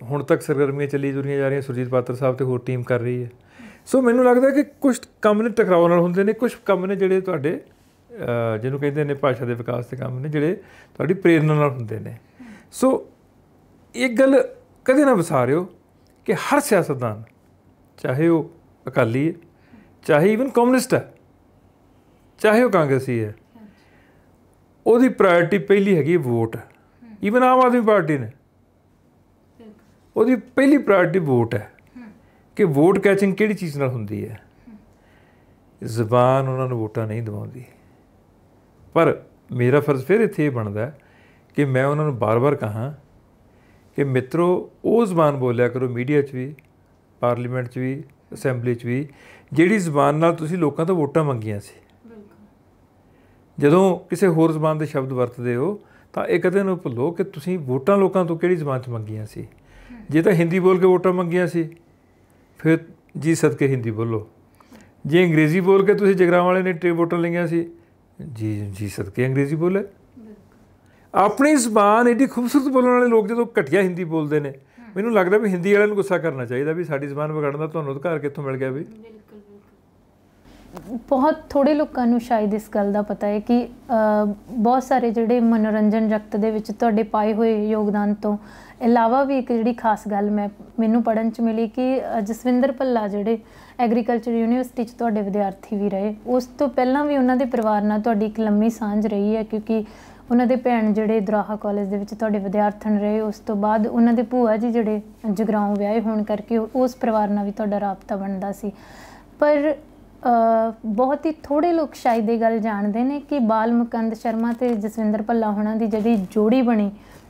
Speaker 1: ਹੁਣ ਤੱਕ ਸਰਗਰਮੀਆਂ ਚੱਲੀ ਜੁਰੀਆਂ ਜਾ ਰਹੀਆਂ ਸੁਰਜੀਤ ਪਾਤਰ ਸਾਹਿਬ ਤੇ ਹੋਰ ਟੀਮ ਕਰ ਰਹੀ ਹੈ ਸੋ ਮੈਨੂੰ ਲੱਗਦਾ ਕਿ ਕੁਝ ਕੰਮ ਨੇ ਟਕਰਾਉ ਨਾਲ ਹੁੰਦੇ ਨੇ ਕੁਝ ਕੰਮ ਨੇ ਜਿਹੜੇ ਤੁਹਾਡੇ ਜਿਹਨੂੰ ਕਹਿੰਦੇ ਨੇ ਭਾਸ਼ਾ ਦੇ ਵਿਕਾਸ ਦੇ ਕੰਮ ਨੇ ਜਿਹੜੇ ਤੁਹਾਡੀ ਪ੍ਰੇਰਣਾ ਨਾਲ ਹੁੰਦੇ ਨੇ ਸੋ ਇੱਕ ਗੱਲ ਕਦੇ ਨਾ ਵਿਸਾਰਿਓ ਕਿ ਹਰ ਸਿਆਸਤਦਾਨ ਚਾਹੇ ਉਹ ਅਕਾਲੀ ਹੈ ਚਾਹੇ ਇਵਨ ਕਮਿਊਨਿਸਟ ਹੈ ਚਾਹੇ ਉਹ ਕਾਂਗਰਸੀ ਹੈ ਉਹਦੀ ਪ੍ਰਾਇੋਰਟੀ ਪਹਿਲੀ ਹੈਗੀ vote even Aam Aadmi party ਨੇ ਉਹਦੀ ਪਹਿਲੀ ਪ੍ਰਾਇੋਰਟੀ ਵੋਟ ਹੈ ਕਿ ਵੋਟ ਕੈਚਿੰਗ ਕਿਹੜੀ ਚੀਜ਼ ਨਾਲ ਹੁੰਦੀ ਹੈ ਜ਼ਬਾਨ ਉਹਨਾਂ ਨੂੰ ਵੋਟਾਂ ਨਹੀਂ ਦਵਾਉਂਦੀ ਪਰ ਮੇਰਾ ਫਰਜ਼ ਫਿਰ ਇੱਥੇ ਇਹ ਬਣਦਾ ਕਿ ਮੈਂ ਉਹਨਾਂ ਨੂੰ ਬਾਰ-ਬਾਰ ਕਹਾ ਕਿ ਮਿੱਤਰੋ ਉਹ ਜ਼ਬਾਨ ਬੋਲਿਆ ਕਰੋ ਮੀਡੀਆ 'ਚ ਵੀ ਪਾਰਲੀਮੈਂਟ 'ਚ ਵੀ ਅਸੈਂਬਲੀ 'ਚ ਵੀ ਜਿਹੜੀ ਜ਼ਬਾਨ ਨਾਲ ਤੁਸੀਂ ਲੋਕਾਂ ਤੋਂ ਵੋਟਾਂ ਮੰਗੀਆਂ ਸੀ ਜਦੋਂ ਕਿਸੇ ਹੋਰ ਜ਼ਬਾਨ ਦੇ ਸ਼ਬਦ ਵਰਤਦੇ ਹੋ ਤਾਂ ਇਹ ਕਦੇ ਨੂੰ ਭੁੱਲੋ ਕਿ ਤੁਸੀਂ ਵੋਟਾਂ ਲੋਕਾਂ ਤੋਂ ਕਿਹੜੀ ਜ਼ਬਾਨ 'ਚ ਮੰਗੀਆਂ ਸੀ ਜੇ ਤਾਂ ਹਿੰਦੀ ਬੋਲ ਕੇ ਵੋਟਾਂ ਮੰਗੀਆਂ ਸੀ ਫਿਰ ਜੀ ਸਦਕੇ ਹਿੰਦੀ ਬੋਲੋ ਜੇ ਅੰਗਰੇਜ਼ੀ ਬੋਲ ਕੇ ਤੁਸੀਂ ਜਗਰਾਂ ਵਾਲੇ ਨੇ ਟੇ ਵੋਟਾਂ ਲਈਆਂ ਸੀ ਜੀ ਜੀ ਸਦਕੇ ਅੰਗਰੇਜ਼ੀ ਬੋਲੇ ਆਪਣੀ ਜ਼ਬਾਨ ਇਡੀ ਖੂਬਸੂਰਤ ਬੋਲਣ ਵਾਲੇ ਲੋਕ ਜਦੋਂ ਘਟਿਆ ਹਿੰਦੀ ਬੋਲਦੇ ਨੇ ਮੈਨੂੰ ਲੱਗਦਾ ਵੀ ਹਿੰਦੀ ਵਾਲਿਆਂ ਨੂੰ ਗੁੱਸਾ ਕਰਨਾ ਚਾਹੀਦਾ ਵੀ ਸਾਡੀ ਜ਼ਬਾਨ ਵਿਗਾੜਨ ਦਾ ਤੁਹਾਨੂੰ ਅਧਿਕਾਰ ਕਿੱਥੋਂ ਮਿਲ ਗਿਆ ਵੀ
Speaker 3: ਬਹੁਤ ਥੋੜੇ ਲੋਕਾਂ ਨੂੰ ਸ਼ਾਇਦ ਇਸ ਗੱਲ ਦਾ ਪਤਾ ਹੈ ਕਿ ਬਹੁਤ ਸਾਰੇ ਜਿਹੜੇ ਮਨੋਰੰਜਨ ਜਗਤ ਦੇ ਵਿੱਚ ਤੁਹਾਡੇ ਪਾਏ ਹੋਏ ਯੋਗਦਾਨ ਤੋਂ ਇਲਾਵਾ ਵੀ ਇੱਕ ਜਿਹੜੀ ਖਾਸ ਗੱਲ ਮੈਂ ਮੈਨੂੰ ਪੜਨ ਚ ਮਿਲੀ ਕਿ ਜਸਵਿੰਦਰ ਭੱਲਾ ਜਿਹੜੇ ਐਗਰੀਕਲਚਰ ਯੂਨੀਵਰਸਿਟੀ ਚ ਤੁਹਾਡੇ ਵਿਦਿਆਰਥੀ ਵੀ ਰਹੇ ਉਸ ਤੋਂ ਪਹਿਲਾਂ ਵੀ ਉਹਨਾਂ ਦੇ ਪਰਿਵਾਰ ਨਾਲ ਤੁਹਾਡੀ ਇੱਕ ਲੰਮੀ ਸਾਂਝ ਰਹੀ ਹੈ ਕਿਉਂਕਿ ਉਹਨਾਂ ਦੇ ਭੈਣ ਜਿਹੜੇ ਦਰਾਹਾ ਕਾਲਜ ਦੇ ਵਿੱਚ ਤੁਹਾਡੇ ਵਿਦਿਆਰਥਣ ਰਹੇ ਉਸ ਤੋਂ ਬਾਅਦ ਉਹਨਾਂ ਦੇ ਭੂਆ ਜੀ ਜਿਹੜੇ ਜਗਰਾਉਂ ਵਿਆਹੇ ਹੋਣ ਕਰਕੇ ਉਸ ਪਰਿਵਾਰ ਨਾਲ ਵੀ ਤੁਹਾਡਾ ਰابطਾ ਬਣਦਾ ਸੀ ਪਰ ਬਹੁਤ ਹੀ ਥੋੜੇ ਲੋਕ ਸ਼ਾਇਦ ਇਹ ਗੱਲ ਜਾਣਦੇ ਨੇ ਕਿ ਬਾਲ ਮੁਕੰਦ ਸ਼ਰਮਾ ਤੇ ਜਸਵਿੰਦਰ ਭੱਲਾ ਹੋਣਾ ਦੀ ਜਿਹੜੀ ਜੋੜੀ ਬਣੀ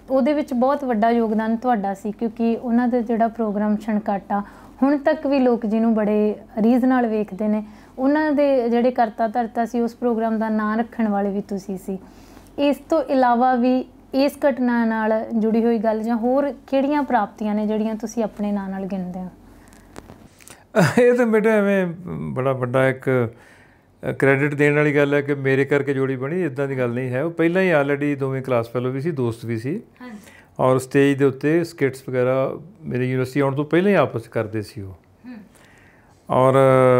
Speaker 3: ਉਹਦੇ ਵਿੱਚ ਬਹੁਤ ਵੱਡਾ ਯੋਗਦਾਨ ਤੁਹਾਡਾ ਸੀ ਕਿਉਂਕਿ ਉਹਨਾਂ ਦਾ ਜਿਹੜਾ ਪ੍ਰੋਗਰਾਮ ਛਣਕਾਟਾ ਹੁਣ ਤੱਕ ਵੀ ਲੋਕ ਜਿਹਨੂੰ ਬੜੇ ਰੀਜ਼ ਨਾਲ ਵੇਖਦੇ ਨੇ ਉਹਨਾਂ ਦੇ ਜਿਹੜੇ ਕਰਤਾ ਧਰਤਾ ਸੀ ਉਸ ਪ੍ਰੋਗਰਾਮ ਦਾ ਨਾਂ ਰੱਖਣ ਵਾਲੇ ਵੀ ਤੁਸੀਂ ਸੀ ਇਸ ਤੋਂ ਇਲਾਵਾ ਵੀ ਇਸ ਘਟਨਾ ਨਾਲ ਜੁੜੀ ਹੋਈ ਗੱਲ ਜਾਂ ਹੋਰ ਕਿਹੜੀਆਂ ਪ੍ਰਾਪਤੀਆਂ ਨੇ ਜਿਹੜੀਆਂ ਤੁਸੀਂ ਆਪਣੇ ਨਾਂ ਨਾਲ ਗਿਣਦੇ ਹੋ
Speaker 1: ਇਹ ਤਾਂ ਬੇਟਾ ਐਵੇਂ ਬੜਾ ਵੱਡਾ ਇੱਕ ਕ੍ਰੈਡਿਟ ਦੇਣ ਵਾਲੀ ਗੱਲ ਹੈ ਕਿ ਮੇਰੇ ਕਰਕੇ ਜੋੜੀ ਬਣੀ ਇਦਾਂ ਦੀ ਗੱਲ ਨਹੀਂ ਹੈ ਉਹ ਪਹਿਲਾਂ ਹੀ ਆਲਰੇਡੀ ਦੋਵੇਂ ਕਲਾਸ ਫੈਲੋ ਵੀ ਸੀ ਦੋਸਤ ਵੀ ਸੀ ਹਾਂਜੀ ਔਰ ਸਟੇਜ ਦੇ ਉੱਤੇ ਸਕਿਟਸ ਵਗੈਰਾ ਮੇਰੇ ਯੂਨੀਵਰਸਿਟੀ ਆਉਣ ਤੋਂ ਪਹਿਲਾਂ ਹੀ ਆਪਸ ਕਰਦੇ ਸੀ ਉਹ ਔਰ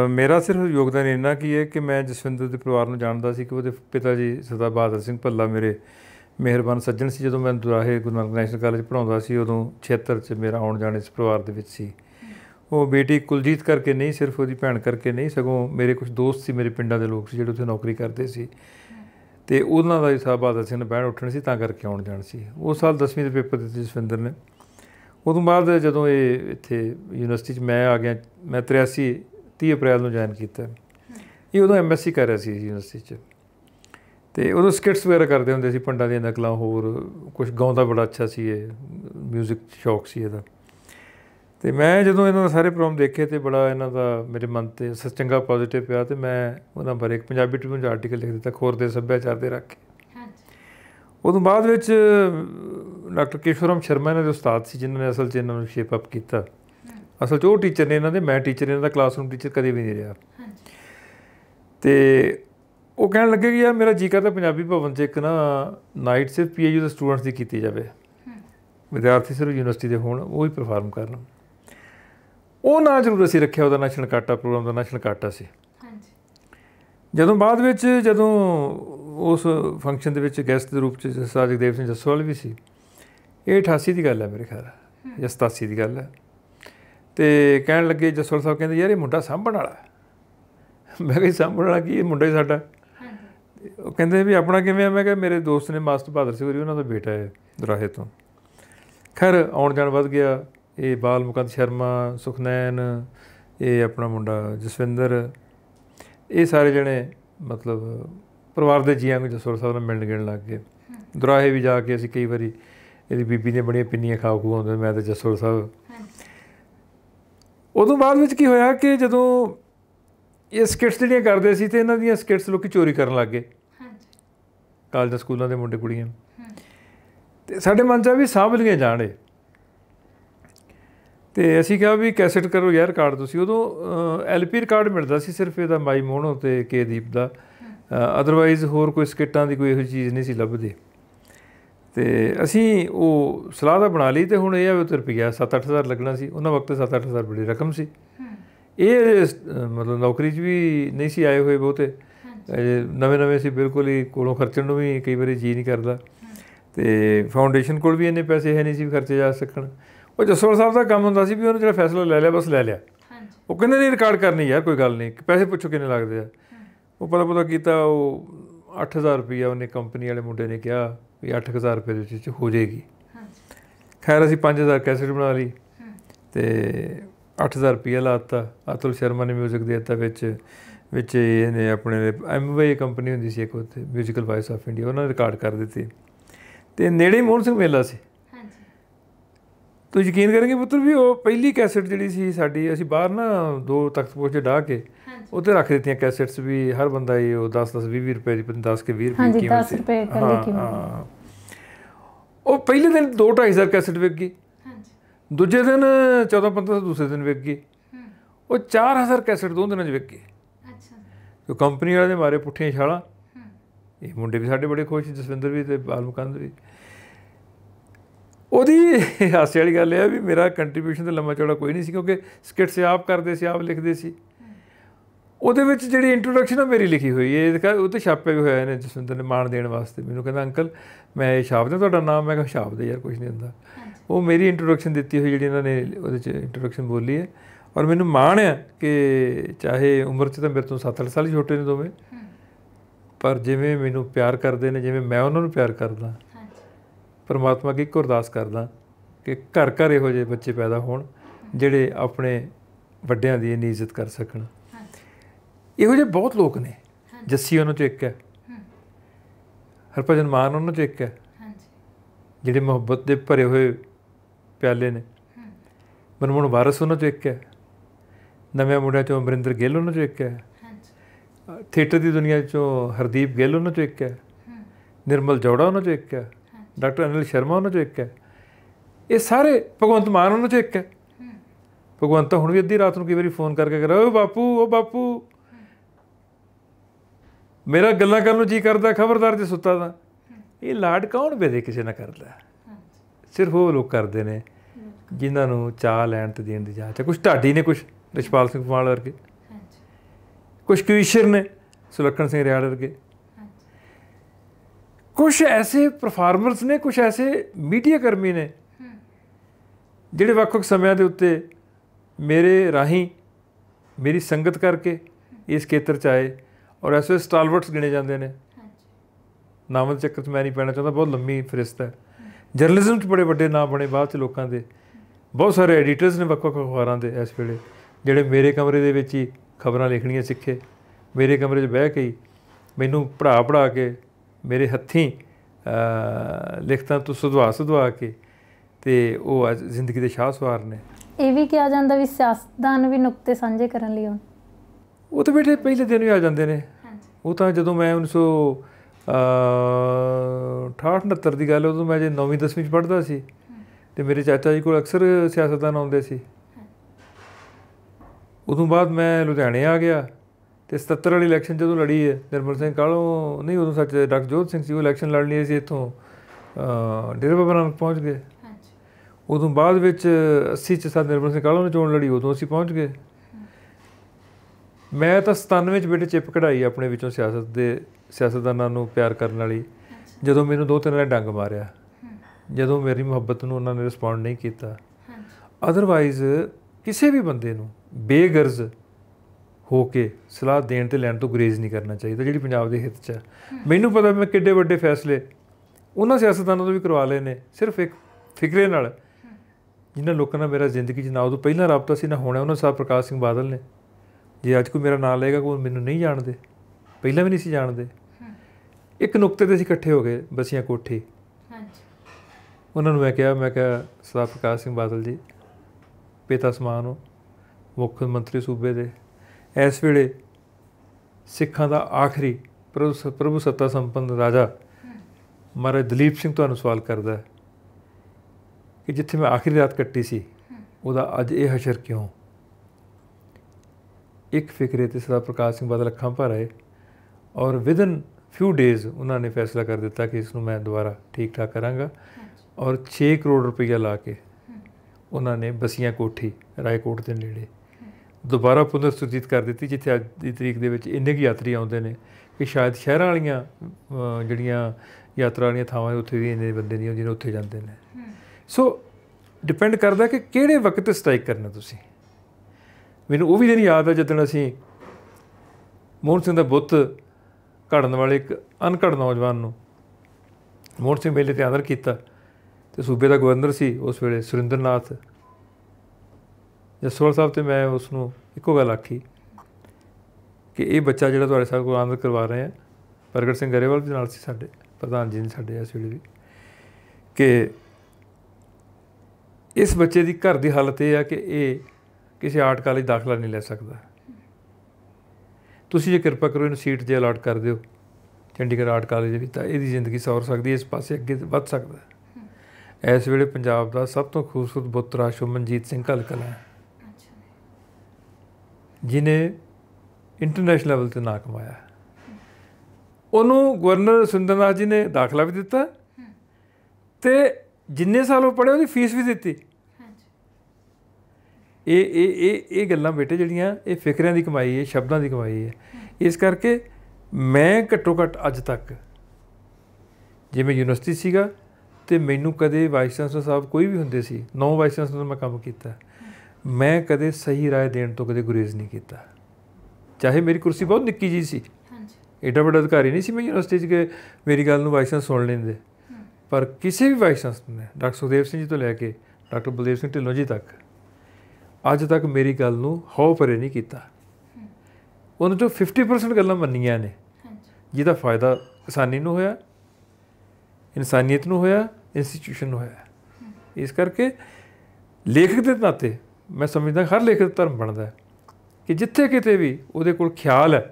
Speaker 1: ਮੇਰਾ ਸਿਰਫ ਯੋਗਦਾਨ ਇੰਨਾ ਕੀ ਹੈ ਕਿ ਮੈਂ ਜਸਵਿੰਦਰ ਦੇ ਪਰਿਵਾਰ ਨੂੰ ਜਾਣਦਾ ਸੀ ਕਿ ਉਹਦੇ ਪਿਤਾ ਜੀ ਸਰਦਾਰ ਬਾਦਰ ਸਿੰਘ ਭੱਲਾ ਮੇਰੇ ਮਿਹਰਬਾਨ ਸੱਜਣ ਸੀ ਜਦੋਂ ਮੈਂ ਦੁਰਾਹੇ ਗੁਰੂ ਨਾਨਕ ਨੈਸ਼ਨਲ ਕਾਲਜ ਪੜਾਉਂਦਾ ਸੀ ਉਦੋਂ ਖੇਤਰ ਚ ਮੇਰਾ ਆਉਣ ਜਾਣ ਇਸ ਪਰਿਵਾਰ ਦੇ ਵਿੱਚ ਸੀ ਉਹ ਬੇਟੀ ਕੁਲਜੀਤ ਕਰਕੇ ਨਹੀਂ ਸਿਰਫ ਉਹਦੀ ਭੈਣ ਕਰਕੇ ਨਹੀਂ ਸਗੋਂ ਮੇਰੇ ਕੁਝ ਦੋਸਤ ਸੀ ਮੇਰੇ ਪਿੰਡਾਂ ਦੇ ਲੋਕ ਸੀ ਜਿਹੜੇ ਉੱਥੇ ਨੌਕਰੀ ਕਰਦੇ ਸੀ ਤੇ ਉਹਨਾਂ ਦਾ ਹਿਸਾਬ ਬਹਾਦਰ ਸਿੰਘ ਨੇ ਬੈਣ ਉੱਠਣ ਸੀ ਤਾਂ ਕਰਕੇ ਆਉਣ ਜਾਣ ਸੀ ਉਹ ਸਾਲ 10ਵੀਂ ਦੇ ਪੇਪਰ ਦਿੱਤੇ ਜਸਵਿੰਦਰ ਨੇ ਉਦੋਂ ਬਾਅਦ ਜਦੋਂ ਇਹ ਇੱਥੇ ਯੂਨੀਵਰਸਿਟੀ 'ਚ ਮੈਂ ਆ ਗਿਆ ਮੈਂ 83 30 ਅਪ੍ਰੈਲ ਨੂੰ ਜੁਆਇਨ ਕੀਤਾ ਇਹ ਉਦੋਂ ਐਮਐਸਸੀ ਕਰ ਰਿਹਾ ਸੀ ਯੂਨੀਵਰਸਿਟੀ 'ਚ ਤੇ ਉਦੋਂ ਸਕਿਟਸ ਵਗੈਰਾ ਕਰਦੇ ਹੁੰਦੇ ਸੀ ਪੰਡਾਂ ਦੀਆਂ ਨਕਲਾਂ ਹੋਰ ਕੁਝ ਗਾਉਂਦਾ ਬੜਾ ਅੱਛਾ ਸੀ ਇਹ 뮤직 ਸ਼ੌਕ ਸੀ ਇਹਦਾ ਤੇ ਮੈਂ ਜਦੋਂ ਇਹਨਾਂ ਦਾ ਸਾਰੇ ਪ੍ਰੋਗਰਾਮ ਦੇਖੇ ਤੇ ਬੜਾ ਇਹਨਾਂ ਦਾ ਮੇਰੇ ਮਨ ਤੇ ਚੰਗਾ ਪੋਜ਼ਿਟਿਵ ਪਿਆ ਤੇ ਮੈਂ ਉਹਨਾਂ ਬਾਰੇ ਇੱਕ ਪੰਜਾਬੀ ਟ੍ਰਿਬਿਊਨ ਦਾ ਆਰਟੀਕਲ ਲਿਖ ਦਿੱਤਾ ਖੋਰ ਦੇ ਸੱਭਿਆਚਾਰ ਦੇ ਰੱਖ ਕੇ
Speaker 2: ਹਾਂਜੀ
Speaker 1: ਉਦੋਂ ਬਾਅਦ ਵਿੱਚ ਡਾਕਟਰ ਕਿਸ਼ੋਰਮ ਸ਼ਰਮਾ ਇਹਨਾਂ ਦੇ ਉਸਤਾਦ ਸੀ ਜਿਨ੍ਹਾਂ ਨੇ ਅਸਲ 'ਚ ਇਹਨਾਂ ਨੂੰ ਸ਼ੇਪ ਅਪ ਕੀਤਾ ਅਸਲ 'ਚ ਉਹ ਟੀਚਰ ਨੇ ਇਹਨਾਂ ਦੇ ਮੈਂ ਟੀਚਰ ਇਹਨਾਂ ਦਾ ਕਲਾਸਰੂਮ ਟੀਚਰ ਕਦੇ ਵੀ ਨਹੀਂ ਰਿਹਾ ਹਾਂਜੀ ਤੇ ਉਹ ਕਹਿਣ ਲੱਗੇ ਕਿ ਯਾਰ ਮੇਰਾ ਜੀ ਕਰਦਾ ਪੰਜਾਬੀ ਭਵਨ 'ਚ ਇੱਕ ਨਾ ਨਾਈਟ ਸਿਰਫ ਪੀਏਯੂ ਦੇ ਸਟੂਡੈਂਟਸ ਦੀ ਕੀਤੀ ਜਾਵੇ ਵਿਦਿਆਰਥੀ ਸਿਰਫ ਯੂਨੀਵਰਸਿਟੀ ਦੇ ਹੋਣ ਉਹ ਹੀ ਪਰਫਾਰਮ ਕਰਨ ਉਹ ਨਾਂ ਜ਼ਰੂਰ ਅਸੀਂ ਰੱਖਿਆ ਉਹਦਾ ਨਾਂ ਛਣਕਾਟਾ ਪ੍ਰੋਗਰਾਮ ਦਾ ਨਾਂ ਛਣਕਾਟਾ ਸੀ ਹਾਂਜੀ ਜਦੋਂ ਬਾਅਦ ਵਿੱਚ ਜਦੋਂ ਉਸ ਫੰਕਸ਼ਨ ਦੇ ਵਿੱਚ ਗੈਸਟ ਦੇ ਰੂਪ ਚ ਸਾਜਿਕ ਦੇਵ ਸਿੰਘ ਜਸਵਾਲ ਵੀ ਸੀ ਇਹ 88 ਦੀ ਗੱਲ ਹੈ ਮੇਰੇ ਖਿਆਲ ਜਾਂ 87 ਦੀ ਗੱਲ ਹੈ ਤੇ ਕਹਿਣ ਲੱਗੇ ਜਸਵਾਲ ਸਾਹਿਬ ਕਹਿੰਦੇ ਯਾਰ ਇਹ ਮੁੰਡਾ ਸਾਂਭਣ ਵਾਲਾ ਮੈਂ ਕਿਹਾ ਸਾਂਭਣ ਵਾਲਾ ਕੀ ਇਹ ਮੁੰਡਾ ਹੀ ਸਾਡਾ ਉਹ ਕਹਿੰਦੇ ਵੀ ਆਪਣਾ ਕਿਵੇਂ ਆ ਮੈਂ ਕਿਹਾ ਮੇਰੇ ਦੋਸਤ ਨੇ ਮਾਸਟਰ ਬਾਦਰ ਸਿੰਘ ਉਹਨਾਂ ਦਾ ਬੇਟਾ ਹੈ ਦਰਾਹੇ ਤੋਂ ਖੈਰ ਆਉਣ ਜਾਣ ਵੱਧ ਗਿਆ ਇਹ ਬਾਲ ਮੁਕੰਦ ਸ਼ਰਮਾ ਸੁਖਨੈਨ ਇਹ ਆਪਣਾ ਮੁੰਡਾ ਜਸਵਿੰਦਰ ਇਹ ਸਾਰੇ ਜਣੇ ਮਤਲਬ ਪਰਿਵਾਰ ਦੇ ਜੀਆਂ ਨੂੰ ਜਸਵਰ ਸਾਹਿਬ ਨਾਲ ਮਿਲਣ ਗਿਣ ਲੱਗ ਗਏ ਦਰਾਹੇ ਵੀ ਜਾ ਕੇ ਅਸੀਂ ਕਈ ਵਾਰੀ ਇਹਦੀ ਬੀਬੀ ਨੇ ਬੜੀਆਂ ਪਿੰਨੀਆਂ ਖਾ ਖੂ ਆਉਂਦੇ ਮੈਂ ਤੇ ਜਸਵਰ ਸਾਹਿਬ ਉਦੋਂ ਬਾਅਦ ਵਿੱਚ ਕੀ ਹੋਇਆ ਕਿ ਜਦੋਂ ਇਹ ਸਕਿਟਸ ਜਿਹੜੀਆਂ ਕਰਦੇ ਸੀ ਤੇ ਇਹਨਾਂ ਦੀਆਂ ਸਕਿਟਸ ਲੋਕੀ ਚੋਰੀ ਕਰਨ ਲੱਗ ਗਏ ਹਾਂਜੀ ਕਾਲਜ ਸਕੂਲਾਂ ਦੇ ਮੁੰਡੇ ਕੁੜੀਆਂ ਤੇ ਸਾਡੇ ਮਨ 'ਚ ਵੀ ਸਾਂਭ ਲਈਆਂ ਜਾਣੇ ਤੇ ਅਸੀਂ ਕਿਹਾ ਵੀ ਕੈਸਟ ਕਰੋ ਯਾਰ ਕਾਰਡ ਤੁਸੀਂ ਉਦੋਂ ਐਲਪੀ ਰਿਕਾਰਡ ਮਿਲਦਾ ਸੀ ਸਿਰਫ ਇਹਦਾ ਮਾਈ ਮੋਨੋ ਤੇ ਕੇਦੀਪ ਦਾ ਅਦਰਵਾਇਜ਼ ਹੋਰ ਕੋਈ ਸਕਿੱਟਾਂ ਦੀ ਕੋਈ ਇਹੋ ਚੀਜ਼ ਨਹੀਂ ਸੀ ਲੱਭਦੀ ਤੇ ਅਸੀਂ ਉਹ ਸਲਾਹ ਦਾ ਬਣਾ ਲਈ ਤੇ ਹੁਣ ਇਹ ਆ ਵੀ ਰੁਪਿਆ 7-8000 ਲੱਗਣਾ ਸੀ ਉਹਨਾਂ ਵਕਤ 7-8000 ਬੜੀ ਰਕਮ ਸੀ ਇਹ ਮਤਲਬ ਨੌਕਰੀ 'ਚ ਵੀ ਨਹੀਂ ਸੀ ਆਏ ਹੋਏ ਬਹੁਤੇ ਨਵੇਂ-ਨਵੇਂ ਸੀ ਬਿਲਕੁਲ ਹੀ ਕੋਲੋਂ ਖਰਚਣ ਨੂੰ ਵੀ ਕਈ ਵਾਰੀ ਜੀ ਨਹੀਂ ਕਰਦਾ ਤੇ ਫਾਊਂਡੇਸ਼ਨ ਕੋਲ ਵੀ ਇੰਨੇ ਪੈਸੇ ਹੈ ਨਹੀਂ ਸੀ ਖਰਚੇ ਜਾ ਸਕਣ ਉਹ ਜਸਵੰਤ ਸਾਹਿਬ ਦਾ ਕੰਮ ਹੁੰਦਾ ਸੀ ਵੀ ਉਹਨੇ ਜਿਹੜਾ ਫੈਸਲਾ ਲੈ ਲਿਆ ਬਸ ਲੈ ਲਿਆ ਉਹ ਕਹਿੰਦੇ ਨਹੀਂ ਰਿਕਾਰਡ ਕਰਨੀ ਯਾਰ ਕੋਈ ਗੱਲ ਨਹੀਂ ਪੈਸੇ ਪੁੱਛੋ ਕਿੰਨੇ ਲੱਗਦੇ ਆ ਉਹ ਪਤਾ ਪਤਾ ਕੀਤਾ ਉਹ 8000 ਰੁਪਏ ਉਹਨੇ ਕੰਪਨੀ ਵਾਲੇ ਮੁੰਡੇ ਨੇ ਕਿਹਾ ਵੀ 8000 ਰੁਪਏ ਦੇ ਵਿੱਚ ਹੋ ਜਾਏਗੀ ਹਾਂਜੀ ਖੈਰ ਅਸੀਂ 5000 ਕੈਸੇਟ ਬਣਾ ਲਈ ਤੇ 8000 ਰੁਪਏ ਲਾਤਾ ਅਤੁਲ ਸ਼ਰਮਾ ਨੇ 뮤직 ਦਿੱਤਾ ਵਿੱਚ ਵਿੱਚ ਇਹਨੇ ਆਪਣੇ ਐਮਵੀ ਕੰਪਨੀ ਹੁੰਦੀ ਸੀ ਇੱਕ ਉੱਥੇ 뮤지컬 ਵਾਇਸ ਆਫ ਇੰਡੀਆ ਉਹਨਾਂ ਨੇ ਰਿਕਾਰਡ ਕਰ ਦਿੱਤੀ ਤੇ ਨੇੜੇ ਮੋਹਨ ਸਿੰਘ ਮੇਲਾ ਸੀ ਤੂੰ ਯਕੀਨ ਕਰੇਂਗੇ ਪੁੱਤਰ ਵੀ ਉਹ ਪਹਿਲੀ ਕੈਸਟ ਜਿਹੜੀ ਸੀ ਸਾਡੀ ਅਸੀਂ ਬਾਹਰ ਨਾ ਦੋ ਤਖਤਪੋਸ਼ ਦੇ ਢਾ ਕੇ ਉੱਤੇ ਰੱਖ ਦਿੱਤੀਆਂ ਕੈਸਟਸ ਵੀ ਹਰ ਬੰਦਾ ਇਹ ਉਹ 10 10 20 20 ਰੁਪਏ ਦੀ 10 ਕੇ 20 ਰੁਪਏ ਕੀਮਤ ਸੀ 10 ਰੁਪਏ ਕਰ ਲਈ ਕੀਮਤ ਉਹ ਪਹਿਲੇ ਦਿਨ 2 2500 ਕੈਸਟ ਵਿਕ ਗਈ ਹਾਂਜੀ ਦੂਜੇ ਦਿਨ 14 15 ਦੂਸਰੇ ਦਿਨ ਵਿਕ ਗਈ ਉਹ 4000 ਕੈਸਟ ਦੋ ਦਿਨਾਂ ਚ ਵਿਕ ਗਈ ਅੱਛਾ ਕਿ ਕੰਪਨੀ ਵਾਲੇ ਦੇ ਮਾਰੇ ਪੁੱਠੀਆਂ ਛਾਲਾਂ ਇਹ ਮੁੰਡੇ ਵੀ ਸਾਡੇ ਬੜੇ ਖੁਸ਼ ਜਸਵਿੰਦਰ ਵੀ ਤੇ ਬਾਲਮਕੰਦ ਵੀ ਉਹਦੀ ਹਾਸੇ ਵਾਲੀ ਗੱਲ ਇਹ ਆ ਵੀ ਮੇਰਾ ਕੰਟਰੀਬਿਊਸ਼ਨ ਤਾਂ ਲੰਮਾ ਚੌੜਾ ਕੋਈ ਨਹੀਂ ਸੀ ਕਿਉਂਕਿ ਸੇ ਆਪ ਕਰਦੇ ਸੀ ਆਪ ਲਿਖਦੇ ਸੀ ਉਹਦੇ ਵਿੱਚ ਜਿਹੜੀ ਇੰਟਰੋਡਕਸ਼ਨ ਆ ਮੇਰੀ ਲਿਖੀ ਹੋਈ ਹੈ ਇਹ ਉਹ ਤੇ ਛਾਪੇ ਵੀ ਹੋਏ ਨੇ ਜਸਵਿੰਦਰ ਨੇ ਮਾਣ ਦੇਣ ਵਾਸਤੇ ਮੈਨੂੰ ਕਹਿੰਦਾ ਅੰਕਲ ਮੈਂ ਇਹ ਛਾਪਦਾ ਤੁਹਾਡਾ ਨਾਮ ਮੈਂ ਕਿਹਾ ਦੇ ਯਾਰ ਕੁਝ ਨਹੀਂ ਹੁੰਦਾ ਉਹ ਮੇਰੀ ਇੰਟਰੋਡਕਸ਼ਨ ਦਿੱਤੀ ਹੋਈ ਜਿਹੜੀ ਇਹਨਾਂ ਨੇ ਉਹਦੇ ਚ ਇੰਟਰੋਡਕਸ਼ਨ ਬੋਲੀ ਹੈ ਔਰ ਮੈਨੂੰ ਮਾਣ ਹੈ ਕਿ ਚਾਹੇ ਉਮਰ ਚ ਤਾਂ ਮੇਰੇ ਤੋਂ 7-8 ਸਾਲ ਛੋਟੇ ਨੇ ਦੋਵੇਂ ਪਰ ਜਿਵੇਂ ਮੈਨੂੰ ਪਿਆਰ ਕਰਦੇ ਨੇ ਜਿਵੇਂ ਮੈਂ ਉਹਨਾਂ ਨੂੰ ਪਿਆਰ ਕਰਦਾ ਪਰਮਾਤਮਾ ਕੀ ਇੱਕ ਅਰਦਾਸ ਕਰਦਾ ਕਿ ਘਰ ਘਰ ਇਹੋ ਜਿਹੇ ਬੱਚੇ ਪੈਦਾ ਹੋਣ ਜਿਹੜੇ ਆਪਣੇ ਵੱਡਿਆਂ ਦੀ ਇੰਨੀ ਇੱਜ਼ਤ ਕਰ ਸਕਣ ਇਹੋ ਜਿਹੇ ਬਹੁਤ ਲੋਕ ਨੇ ਜੱਸੀ ਉਹਨਾਂ ਚੋਂ ਇੱਕ ਹੈ ਹਰਪਜਨ ਮਾਨ ਉਹਨਾਂ ਚੋਂ ਇੱਕ ਹੈ ਹਾਂਜੀ ਜਿਹੜੇ ਮੁਹੱਬਤ ਦੇ ਭਰੇ ਹੋਏ ਪਿਆਲੇ ਨੇ ਮਨਮੋਹਨ ਵਾਰਸ ਉਹਨਾਂ ਚੋਂ ਇੱਕ ਹੈ ਨਵੇਂ ਮੁੰਡਿਆਂ ਚੋਂ ਅਮਰਿੰਦਰ ਗਿੱਲ ਉਹਨਾਂ ਚੋਂ ਇੱਕ ਹੈ ਹਾਂਜੀ ਥੀਏਟਰ ਦੀ ਦੁਨੀਆ ਚੋਂ ਹਰਦੀਪ ਗਿੱਲ ਉਹਨਾਂ ਚੋਂ ਇੱਕ ਹੈ ਨਿਰਮਲ ਜੋੜਾ ਉਹਨਾਂ ਚੋਂ ਇੱਕ ਹੈ ਡਾਕਟਰ ਅਨਿਲ ਸ਼ਰਮਾ ਉਹਨਾਂ ਚੋਂ ਇੱਕ ਹੈ ਇਹ ਸਾਰੇ ਭਗਵੰਤ ਮਾਨ ਉਹਨਾਂ ਚੋਂ ਇੱਕ ਹੈ ਭਗਵੰਤ ਹੁਣ ਵੀ ਅੱਧੀ ਰਾਤ ਨੂੰ ਕਈ ਵਾਰੀ ਫੋਨ ਕਰਕੇ ਕਰਾ ਓ ਬਾਪੂ ਓ ਬਾਪੂ ਮੇਰਾ ਗੱਲਾਂ ਕਰਨ ਨੂੰ ਜੀ ਕਰਦਾ ਖਬਰਦਾਰ ਜੇ ਸੁੱਤਾ ਤਾਂ ਇਹ ਲਾਡ ਕੌਣ ਵੇਦੇ ਕਿਸੇ ਨਾ ਕਰਦਾ ਸਿਰਫ ਉਹ ਲੋਕ ਕਰਦੇ ਨੇ ਜਿਨ੍ਹਾਂ ਨੂੰ ਚਾਹ ਲੈਣ ਤੇ ਦੇਣ ਦੀ ਜਾਚ ਹੈ ਕੁਝ ਢਾਡੀ ਨੇ ਕੁਝ ਰਿਸ਼ਪਾਲ ਸਿੰਘ ਪਾਲ ਵਰਗੇ ਕੁਝ ਕੁਇਸ਼ਰ ਨੇ ਸੁਲੱਖਣ ਸਿੰਘ ਰਿਆੜ ਵਰਗੇ ਕੁਝ ਐਸੇ ਪਰਫਾਰਮਰਸ ਨੇ ਕੁਝ ਐਸੇ ਮੀਡੀਆ ਕਰਮੀ ਨੇ ਜਿਹੜੇ ਵੱਖ-ਵੱਖ ਸਮਿਆਂ ਦੇ ਉੱਤੇ ਮੇਰੇ ਰਾਹੀਂ ਮੇਰੀ ਸੰਗਤ ਕਰਕੇ ਇਸ ਖੇਤਰ ਚ ਆਏ ਔਰ ਐਸੇ ਸਟਾਲਵਰਟਸ ਗਿਣੇ ਜਾਂਦੇ ਨੇ ਨਾਮ ਦੇ ਚੱਕਰ 'ਚ ਮੈਂ ਨਹੀਂ ਪੈਣਾ ਚਾਹੁੰਦਾ ਬਹੁਤ ਲੰਮੀ ਫਰਿਸਤ ਹੈ ਜਰਨਲਿਜ਼ਮ 'ਚ ਬੜੇ ਵੱਡੇ ਨਾਮ ਬਣੇ ਬਾਅਦ 'ਚ ਲੋਕਾਂ ਦੇ ਬਹੁਤ ਸਾਰੇ ਐਡੀਟਰਸ ਨੇ ਵੱਖ-ਵੱਖ ਅਖਬਾਰਾਂ ਦੇ ਇਸ ਵੇਲੇ ਜਿਹੜੇ ਮੇਰੇ ਕਮਰੇ ਦੇ ਵਿੱਚ ਹੀ ਖਬਰਾਂ ਲਿਖਣੀਆਂ ਸਿੱਖੇ ਮੇਰੇ ਕਮਰੇ 'ਚ ਬਹਿ ਕੇ ਮੈਨੂੰ ਪੜਾ ਪੜਾ ਕੇ ਮੇਰੇ ਹੱਥੀਂ ਲਿਖਤਾਂ ਤੋਂ ਸੁਧਵਾ ਸੁਧਵਾ ਕੇ ਤੇ ਉਹ ਅੱਜ ਜ਼ਿੰਦਗੀ ਦੇ ਸ਼ਾਹ ਸਵਾਰ ਨੇ
Speaker 3: ਇਹ ਵੀ ਕਿਹਾ ਜਾਂਦਾ ਵੀ ਸਿਆਸਤਦਾਨ ਵੀ ਨੁਕਤੇ ਸਾਂਝੇ ਕਰਨ ਲਈ ਹੁਣ ਉਹ ਤਾਂ ਬੇਟੇ ਪਹਿਲੇ
Speaker 1: ਦਿਨ ਹੀ ਆ ਜਾਂਦੇ ਨੇ ਉਹ ਤਾਂ ਜਦੋਂ ਮੈਂ 1900 68 ਦੀ ਗੱਲ ਉਦੋਂ ਮੈਂ ਜੇ 9ਵੀਂ 10ਵੀਂ ਚ ਪੜ੍ਹਦਾ ਸੀ ਤੇ ਮੇਰੇ ਚਾਚਾ ਜੀ ਕੋਲ ਅਕਸਰ ਸਿਆਸਤਦਾਨ ਆਉਂਦੇ ਸੀ ਉਦੋਂ ਬਾਅਦ ਮੈਂ ਲੁਧਿਆਣੇ ਆ ਗਿਆ ਤੇ 70 ਵਾਲੀ ਇਲੈਕਸ਼ਨ ਜਦੋਂ ਲੜੀ ਹੈ ਨਿਰਮਲ ਸਿੰਘ ਕਾਲੋਂ ਨਹੀਂ ਉਦੋਂ ਸੱਚ ਡਾਕਟਰ ਜੋਤ ਸਿੰਘ ਸੀ ਉਹ ਇਲੈਕਸ਼ਨ ਲੜ ਲਈ ਸੀ ਇੱਥੋਂ ਡੇਰੇ ਬਾਬਾ ਨਾਨਕ ਪਹੁੰਚ ਗਏ ਹਾਂਜੀ ਉਦੋਂ ਬਾਅਦ ਵਿੱਚ 80 ਚ ਸਾਡ ਨਿਰਮਲ ਸਿੰਘ ਕਾਲੋਂ ਨੇ ਚੋਣ ਲੜੀ ਉਦੋਂ ਅਸੀਂ ਪਹੁੰਚ ਗਏ ਮੈਂ ਤਾਂ 97 ਵਿੱਚ ਬੇਟੇ ਚਿਪ ਕਢਾਈ ਆਪਣੇ ਵਿੱਚੋਂ ਸਿਆਸਤ ਦੇ ਸਿਆਸਤਦਾਨਾਂ ਨੂੰ ਪਿਆਰ ਕਰਨ ਵਾਲੀ ਜਦੋਂ ਮੈਨੂੰ ਦੋ ਤਿੰਨ ਨੇ ਡੰਗ ਮਾਰਿਆ ਜਦੋਂ ਮੇਰੀ ਮੁਹੱਬਤ ਨੂੰ ਉਹਨਾਂ ਨੇ ਰਿਸਪੌਂਡ ਨਹੀਂ ਕੀਤਾ ਹਾਂਜੀ ਅਦਰਵਾਇਜ਼ ਕਿਸੇ ਵੀ ਬੰਦੇ ਨੂੰ ਬੇਗਰਜ਼ ਹੋ ਕੇ ਸਲਾਹ ਦੇਣ ਤੇ ਲੈਣ ਤੋਂ ਗਰੇਜ਼ ਨਹੀਂ ਕਰਨਾ ਚਾਹੀਦਾ ਜਿਹੜੀ ਪੰਜਾਬ ਦੇ ਹਿੱਤ 'ਚ ਹੈ ਮੈਨੂੰ ਪਤਾ ਮੈਂ ਕਿੱਡੇ ਵੱਡੇ ਫੈਸਲੇ ਉਹਨਾਂ ਸਿਆਸਤਦਾਨਾਂ ਤੋਂ ਵੀ ਕਰਵਾ ਲਏ ਨੇ ਸਿਰਫ ਇੱਕ ਫਿਕਰੇ ਨਾਲ ਜਿਨ੍ਹਾਂ ਲੋਕਾਂ ਨਾਲ ਮੇਰਾ ਜ਼ਿੰਦਗੀ 'ਚ ਨਾ ਤੋਂ ਪਹਿਲਾਂ ਰابطਾ ਸੀ ਨਾ ਹੋਣਾ ਉਹਨਾਂ ਸਾਹਿਬ ਪ੍ਰਕਾਸ਼ ਸਿੰਘ ਬਾਦਲ ਨੇ ਜੇ ਅੱਜ ਕੋਈ ਮੇਰਾ ਨਾਮ ਲਏਗਾ ਕੋਈ ਮੈਨੂੰ ਨਹੀਂ ਜਾਣਦੇ ਪਹਿਲਾਂ ਵੀ ਨਹੀਂ ਸੀ ਜਾਣਦੇ ਇੱਕ ਨੁਕਤੇ ਤੇ ਅਸੀਂ ਇਕੱਠੇ ਹੋ ਗਏ ਬਸੀਆਂ ਕੋਠੀ ਹਾਂਜੀ ਉਹਨਾਂ ਨੂੰ ਮੈਂ ਕਿਹਾ ਮੈਂ ਕਿਹਾ ਸਰਦਾਰ ਪ੍ਰਕਾਸ਼ ਸਿੰਘ ਬਾਦਲ ਜੀ ਪੇਤਾ ਸਮਾਨ ਮੁੱਖ ਮੰਤਰੀ ਸੂਬੇ ਦੇ ਇਸ ਵੇਲੇ ਸਿੱਖਾਂ ਦਾ ਆਖਰੀ ਪ੍ਰਭੂ ਸੱਤਾ ਸੰਪੰਨ ਰਾਜਾ ਮਹਾਰਾਜ ਦਲੀਪ ਸਿੰਘ ਤੁਹਾਨੂੰ ਸਵਾਲ ਕਰਦਾ ਹੈ ਕਿ ਜਿੱਥੇ ਮੈਂ ਆਖਰੀ ਰਾਤ ਕੱਟੀ ਸੀ ਉਹਦਾ ਅੱਜ ਇਹ ਹਸ਼ਰ ਕਿਉਂ ਇੱਕ ਫਿਕਰੇ ਤੇ ਸਦਾ ਪ੍ਰਕਾਸ਼ ਸਿੰਘ ਬਦਲ ਅੱਖਾਂ ਭਰ ਆਏ ਔਰ ਵਿਦਨ ਫਿਊ ਡੇਜ਼ ਉਹਨਾਂ ਨੇ ਫੈਸਲਾ ਕਰ ਦਿੱਤਾ ਕਿ ਇਸ ਨੂੰ ਮੈਂ ਦੁਬਾਰਾ ਠੀਕ ਠਾਕ ਕਰਾਂਗਾ ਔਰ 6 ਕਰੋੜ ਰੁਪਏ ਲਾ ਕੇ ਉਹਨਾਂ ਨੇ ਬਸੀਆਂ ਕੋਠੀ ਰਾਏਕੋਟ ਦੇ ਨੇੜੇ ਦੁਬਾਰਾ ਪੁਨਰ ਸੁਰਜੀਤ ਕਰ ਦਿੱਤੀ ਜਿੱਥੇ ਅੱਜ ਦੀ ਤਰੀਕ ਦੇ ਵਿੱਚ ਇੰਨੇ ਕੁ ਯਾਤਰੀ ਆਉਂਦੇ ਨੇ ਕਿ ਸ਼ਾਇਦ ਸ਼ਹਿਰਾਂ ਵਾਲੀਆਂ ਜਿਹੜੀਆਂ ਯਾਤਰਾ ਵਾਲੀਆਂ ਥਾਵਾਂ ਉੱਥੇ ਵੀ ਇੰਨੇ ਬੰਦੇ ਨਹੀਂ ਹੁੰਦੇ ਜਿਹੜੇ ਉੱਥੇ ਜਾਂਦੇ ਨੇ ਸੋ ਡਿਪੈਂਡ ਕਰਦਾ ਕਿ ਕਿਹੜੇ ਵਕਤ ਸਟ੍ਰਾਈਕ ਕਰਨਾ ਤੁਸੀਂ ਮੈਨੂੰ ਉਹ ਵੀ ਦਿਨ ਯਾਦ ਆ ਜਦੋਂ ਅਸੀਂ ਮੋਹਨ ਸਿੰਘ ਦਾ ਬੁੱਤ ਘੜਨ ਵਾਲੇ ਇੱਕ ਅਨਘੜ ਨੌਜਵਾਨ ਨੂੰ ਮੋਹਨ ਸਿੰਘ ਮੇਲੇ ਤੇ ਆਦਰ ਕੀਤਾ ਤੇ ਸੂਬੇ ਦਾ ਗਵਰਨਰ ਸੀ ਉਸ ਵੇਲੇ ਸੁਰਿੰਦਰਨਾਥ ਜਸਵਾਲ ਸਾਹਿਬ ਤੇ ਮੈਂ ਉਸ ਨੂੰ ਇੱਕੋ ਗੱਲ ਆਖੀ ਕਿ ਇਹ ਬੱਚਾ ਜਿਹੜਾ ਤੁਹਾਡੇ ਸਾਹਿਬ ਕੋਲ ਆਨੰਦ ਕਰਵਾ ਰਹੇ ਆ ਪ੍ਰਗਟ ਸਿੰਘ ਗਰੇਵਾਲ ਦੇ ਨਾਲ ਸੀ ਸਾਡੇ ਪ੍ਰਧਾਨ ਜੀ ਨੇ ਸਾਡੇ ਇਸ ਵੇਲੇ ਵੀ ਕਿ ਇਸ ਬੱਚੇ ਦੀ ਘਰ ਦੀ ਹਾਲਤ ਇਹ ਆ ਕਿ ਇਹ ਕਿਸੇ ਆਰਟ ਕਾਲਜ ਦਾਖਲਾ ਨਹੀਂ ਲੈ ਸਕਦਾ ਤੁਸੀਂ ਜੇ ਕਿਰਪਾ ਕਰੋ ਇਹਨੂੰ ਸੀਟ ਜੇ ਅਲਾਟ ਕਰ ਦਿਓ ਚੰਡੀਗੜ੍ਹ ਆਰਟ ਕਾਲਜ ਵਿੱਚ ਤਾਂ ਇਹਦੀ ਜ਼ਿੰਦਗੀ ਸੌਰ ਸਕਦੀ ਹੈ ਇਸ ਪਾਸੇ ਅੱਗੇ ਵੱਧ ਸਕਦਾ ਇਸ ਵੇਲੇ ਪੰਜਾਬ ਦਾ ਸਭ ਤੋਂ ਖੂਬਸੂਰਤ ਬੁੱਤਰਾ ਸ਼ੁਮਨਜੀਤ ਸਿੰਘ ਕਲਕਲਾ ਹੈ ਜਿਨੇ ਇੰਟਰਨੈਸ਼ਨਲ ਲੈਵਲ ਤੇ ਨਾਮ ਕਮਾਇਆ ਉਹਨੂੰ ਗਵਰਨਰ ਸੁੰਦਰਨਾਥ ਜੀ ਨੇ ਦਾਖਲਾ ਵੀ ਦਿੱਤਾ ਤੇ ਜਿੰਨੇ ਸਾਲ ਉਹ ਪੜ੍ਹੇ ਉਹਦੀ ਫੀਸ ਵੀ ਦਿੱਤੀ ਇਹ ਇਹ ਇਹ ਇਹ ਗੱਲਾਂ ਬੇਟੇ ਜਿਹੜੀਆਂ ਇਹ ਫਿਕਰਾਂ ਦੀ ਕਮਾਈ ਹੈ ਸ਼ਬਦਾਂ ਦੀ ਕਮਾਈ ਹੈ ਇਸ ਕਰਕੇ ਮੈਂ ਘੱਟੋ ਘੱਟ ਅੱਜ ਤੱਕ ਜਿਵੇਂ ਯੂਨੀਵਰਸਿਟੀ ਸੀਗਾ ਤੇ ਮੈਨੂੰ ਕਦੇ ਵਾਈਸ ਚਾਂਸਲਰ ਸਾਹਿਬ ਕੋਈ ਵੀ ਹੁੰਦੇ ਸੀ ਨੌ ਵਾਈਸ ਚਾਂਸਲਰ ਮੈਂ ਕੰਮ ਕੀਤਾ ਮੈਂ ਕਦੇ ਸਹੀ رائے ਦੇਣ ਤੋਂ ਕਦੇ ਗੁਰੇਜ਼ ਨਹੀਂ ਕੀਤਾ ਚਾਹੇ ਮੇਰੀ ਕੁਰਸੀ ਬਹੁਤ ਨਿੱਕੀ ਜੀ ਸੀ ਹਾਂਜੀ ਏਡਾ ਵੱਡਾ ਅਧਿਕਾਰੀ ਨਹੀਂ ਸੀ ਮੈਂ ਯੂਨੀਵਰਸਿਟੀ 'ਚ ਕਿ ਮੇਰੀ ਗੱਲ ਨੂੰ ਵਾਈਸ ਸੁਣ ਲੈਂਦੇ ਪਰ ਕਿਸੇ ਵੀ ਵਾਈਸ ਨੇ ਡਾਕਟਰ ਸੁਦੇਵ ਸਿੰਘ ਜੀ ਤੋਂ ਲੈ ਕੇ ਡਾਕਟਰ ਬਲਦੇਵ ਸਿੰਘ ਢਿੱਲੋਂ ਜੀ ਤੱਕ ਅੱਜ ਤੱਕ ਮੇਰੀ ਗੱਲ ਨੂੰ ਹੌ ਪਰੇ ਨਹੀਂ ਕੀਤਾ ਉਹਨਾਂ ਤੋਂ 50% ਗੱਲਾਂ ਮੰਨੀਆਂ ਨੇ ਹਾਂਜੀ ਜਿਹਦਾ ਫਾਇਦਾ ਕਿਸਾਨੀ ਨੂੰ ਹੋਇਆ ਇਨਸਾਨੀਅਤ ਨੂੰ ਹੋਇਆ ਇੰਸਟੀਟਿਊਸ਼ਨ ਨੂੰ ਹੋਇਆ ਇਸ ਕਰਕੇ ਲੇਖਕ ਦੇ ਨਾਤੇ ਮੈਂ ਸਮਝਦਾ ਹਰ ਲੇਖਕ ਧਰਮ ਬਣਦਾ ਹੈ ਕਿ ਜਿੱਥੇ ਕਿਤੇ ਵੀ ਉਹਦੇ ਕੋਲ ਖਿਆਲ ਹੈ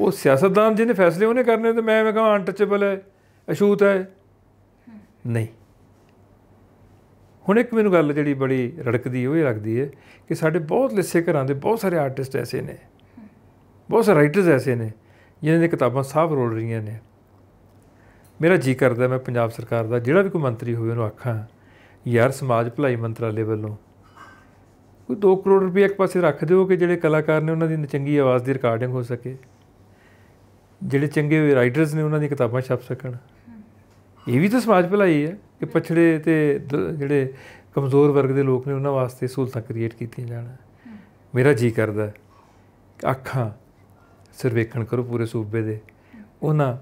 Speaker 1: ਉਹ ਸਿਆਸਤਦਾਨ ਜਿਹਨੇ ਫੈਸਲੇ ਉਹਨੇ ਕਰਨੇ ਤੇ ਮੈਂ ਮੈਂ ਕਹਾਂ ਅਨਟਚੇਬਲ ਹੈ ਅਸ਼ੂਤ ਹੈ ਨਹੀਂ ਹੁਣ ਇੱਕ ਮੈਨੂੰ ਗੱਲ ਜਿਹੜੀ ਬੜੀ ਰੜਕਦੀ ਉਹ ਇਹ ਲੱਗਦੀ ਹੈ ਕਿ ਸਾਡੇ ਬਹੁਤ ਲਿਸੇ ਘਰਾਂ ਦੇ ਬਹੁਤ ਸਾਰੇ ਆਰਟਿਸਟ ਐਸੇ ਨੇ ਬਹੁਤ ਸਾਰੇ ਰਾਈਟਰਸ ਐਸੇ ਨੇ ਜਿਨ੍ਹਾਂ ਦੀਆਂ ਕਿਤਾਬਾਂ ਸਾਫ ਰੋਲ ਰਹੀਆਂ ਨੇ ਮੇਰਾ ਜੀ ਕਰਦਾ ਮੈਂ ਪੰਜਾਬ ਸਰਕਾਰ ਦਾ ਜਿਹੜਾ ਵੀ ਕੋਈ ਮੰਤਰੀ ਹੋਵੇ ਉਹਨੂੰ ਆਖਾਂ ਯਾਰ ਸਮਾਜ ਭਲਾਈ ਮੰਤਰਾਲੇ ਵੱਲੋਂ ਕੋਈ 2 ਕਰੋੜ ਰੁਪਏ ਇੱਕ ਪਾਸੇ ਰੱਖ ਦਿਓ ਕਿ ਜਿਹੜੇ ਕਲਾਕਾਰ ਨੇ ਉਹਨਾਂ ਦੀ ਚੰਗੀ ਆਵਾਜ਼ ਦੀ ਰਿਕਾਰਡਿੰਗ ਹੋ ਸਕੇ ਜਿਹੜੇ ਚੰਗੇ ਰਾਈਟਰਸ ਨੇ ਉਹਨਾਂ ਦੀ ਕਿਤਾਬਾਂ ਛਪ ਸਕਣ ਇਹ ਵੀ ਤਾਂ ਸਮਾਜ ਭਲਾਈ ਹੈ ਕਿ ਪਛੜੇ ਤੇ ਜਿਹੜੇ ਕਮਜ਼ੋਰ ਵਰਗ ਦੇ ਲੋਕ ਨੇ ਉਹਨਾਂ ਵਾਸਤੇ ਸਹੂਲਤਾਂ ਕ੍ਰੀਏਟ ਕੀਤੀਆਂ ਜਾਣ ਮੇਰਾ ਜੀ ਕਰਦਾ ਅੱਖਾਂ ਸਰਵੇਖਣ ਕਰੋ ਪੂਰੇ ਸੂਬੇ ਦੇ ਉਹਨਾਂ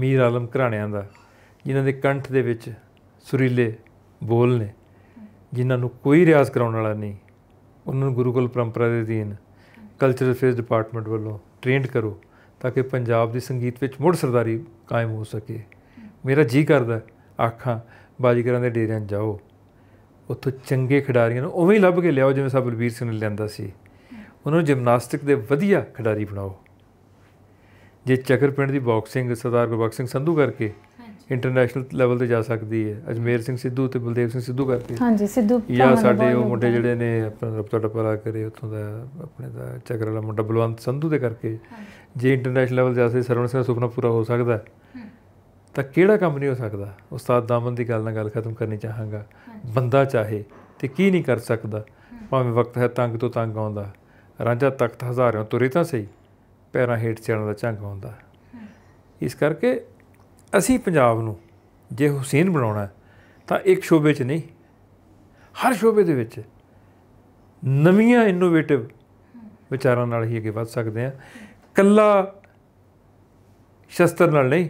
Speaker 1: ਮੀਰ ਆਲਮ ਘਰਾਣਿਆਂ ਦਾ ਜਿਨ੍ਹਾਂ ਦੇ ਕੰਠ ਦੇ ਵਿੱਚ ਸੁਰੀਲੇ ਬੋਲ ਨੇ ਜਿਨ੍ਹਾਂ ਨੂੰ ਕੋਈ ਰਿਆਜ਼ ਕਰਾਉਣ ਵਾਲਾ ਨਹੀਂ ਉਹਨਾਂ ਨੂੰ ਗੁਰੂਕੁਲ ਪਰੰਪਰਾ ਦੇ ਦੀਨ ਕਲਚਰਲ ਅਫੇਅਰਸ ਡਿਪਾਰਟਮੈਂਟ ਵੱਲੋਂ ਟ੍ਰੇਨਡ ਕਰੋ ਤਾਂ ਕਿ ਪੰਜਾਬ ਦੀ ਸੰਗੀਤ ਵਿੱਚ ਮੁੜ ਸਰਦਾਰੀ ਕਾਇਮ ਹੋ ਸਕੇ ਮੇਰਾ ਜੀ ਕਰਦਾ ਆਖਾਂ ਬਾਜੀਗਰਾਂ ਦੇ ਡੇਰਿਆਂ ਜਾਓ ਉੱਥੋਂ ਚੰਗੇ ਖਿਡਾਰੀਆਂ ਨੂੰ ਉਵੇਂ ਹੀ ਲੱਭ ਕੇ ਲਿਆਓ ਜਿਵੇਂ ਸਾਹਿਬ ਬਲਬੀਰ ਸਿੰਘ ਨੇ ਲਿਆਂਦਾ ਸੀ ਉਹਨਾਂ ਨੂੰ ਜਿਮਨਾਸਟਿਕ ਦੇ ਵਧੀਆ ਖਿਡਾਰੀ ਬਣਾਓ ਜੇ ਚੱਕਰ ਪਿੰਡ ਦੀ ਬਾਕਸਿੰਗ ਸਰਦਾਰ ਗੁਰਬਖਸ਼ ਸਿੰਘ ਸੰਧੂ ਕਰਕੇ ਇੰਟਰਨੈਸ਼ਨਲ ਲੈਵਲ ਤੇ ਜਾ ਸਕਦੀ ਹੈ ਅਜਮੇਰ ਸਿੰਘ ਸਿੱਧੂ ਤੇ ਬਲਦੇਵ ਸਿੰਘ ਸਿੱਧੂ ਕਰਕੇ ਹਾਂਜੀ ਸਿੱਧੂ ਜਾਂ ਸਾਡੇ ਉਹ ਮੁੰਡੇ ਜਿਹੜੇ ਨੇ ਆਪਣਾ ਰਪਤਾ ਟਪਲਾ ਕਰੇ ਉੱਥੋਂ ਦਾ ਆਪਣੇ ਦਾ ਚੱਕਰ ਵਾਲਾ ਮੁੰਡਾ ਬਲਵੰਤ ਸੰਧੂ ਦੇ ਕਰਕੇ ਜੇ ਇੰਟਰਨੈਸ਼ਨਲ ਲੈਵਲ ਜਾ ਸੇ ਸਰਵਣ ਸਿੰਘ ਦਾ ਸੁਪਨਾ ਪੂਰਾ ਹੋ ਸਕਦਾ ਤਾਂ ਕਿਹੜਾ ਕੰਮ ਨਹੀਂ ਹੋ ਸਕਦਾ ਉਸਤਾਦ ਦਾਮਨ ਦੀ ਗੱਲ ਨਾਲ ਗੱਲ ਖਤਮ ਕਰਨੀ ਚਾਹਾਂਗਾ ਬੰਦਾ ਚਾਹੇ ਤੇ ਕੀ ਨਹੀਂ ਕਰ ਸਕਦਾ ਭਾਵੇਂ ਵਕਤ ਹੈ ਤੰਗ ਤੋਂ ਤੰਗ ਆਉਂਦਾ ਰਾਂਝਾ ਤਖਤ ਹਜ਼ਾਰਿਆਂ ਤੁਰੇ ਤਾਂ ਸਹੀ ਪੈਰਾਂ ਹੇਠ ਚੜਨ ਦਾ ਝੰਗ ਆਉਂਦਾ ਇਸ ਕਰਕੇ ਅਸੀਂ ਪੰਜਾਬ ਨੂੰ ਜੇ ਹੁਸੈਨ ਬਣਾਉਣਾ ਤਾਂ ਇੱਕ ਸ਼ੋਬੇ 'ਚ ਨਹੀਂ ਹਰ ਸ਼ੋਬੇ ਦੇ ਵਿੱਚ ਨਵੀਆਂ ਇਨੋਵੇਟਿਵ ਵਿਚਾਰਾਂ ਨਾਲ ਹੀ ਅੱਗੇ ਵੱਧ ਸਕਦੇ ਆ ਕੱਲਾ ਸ਼ਸਤਰ ਨਾਲ ਨਹੀਂ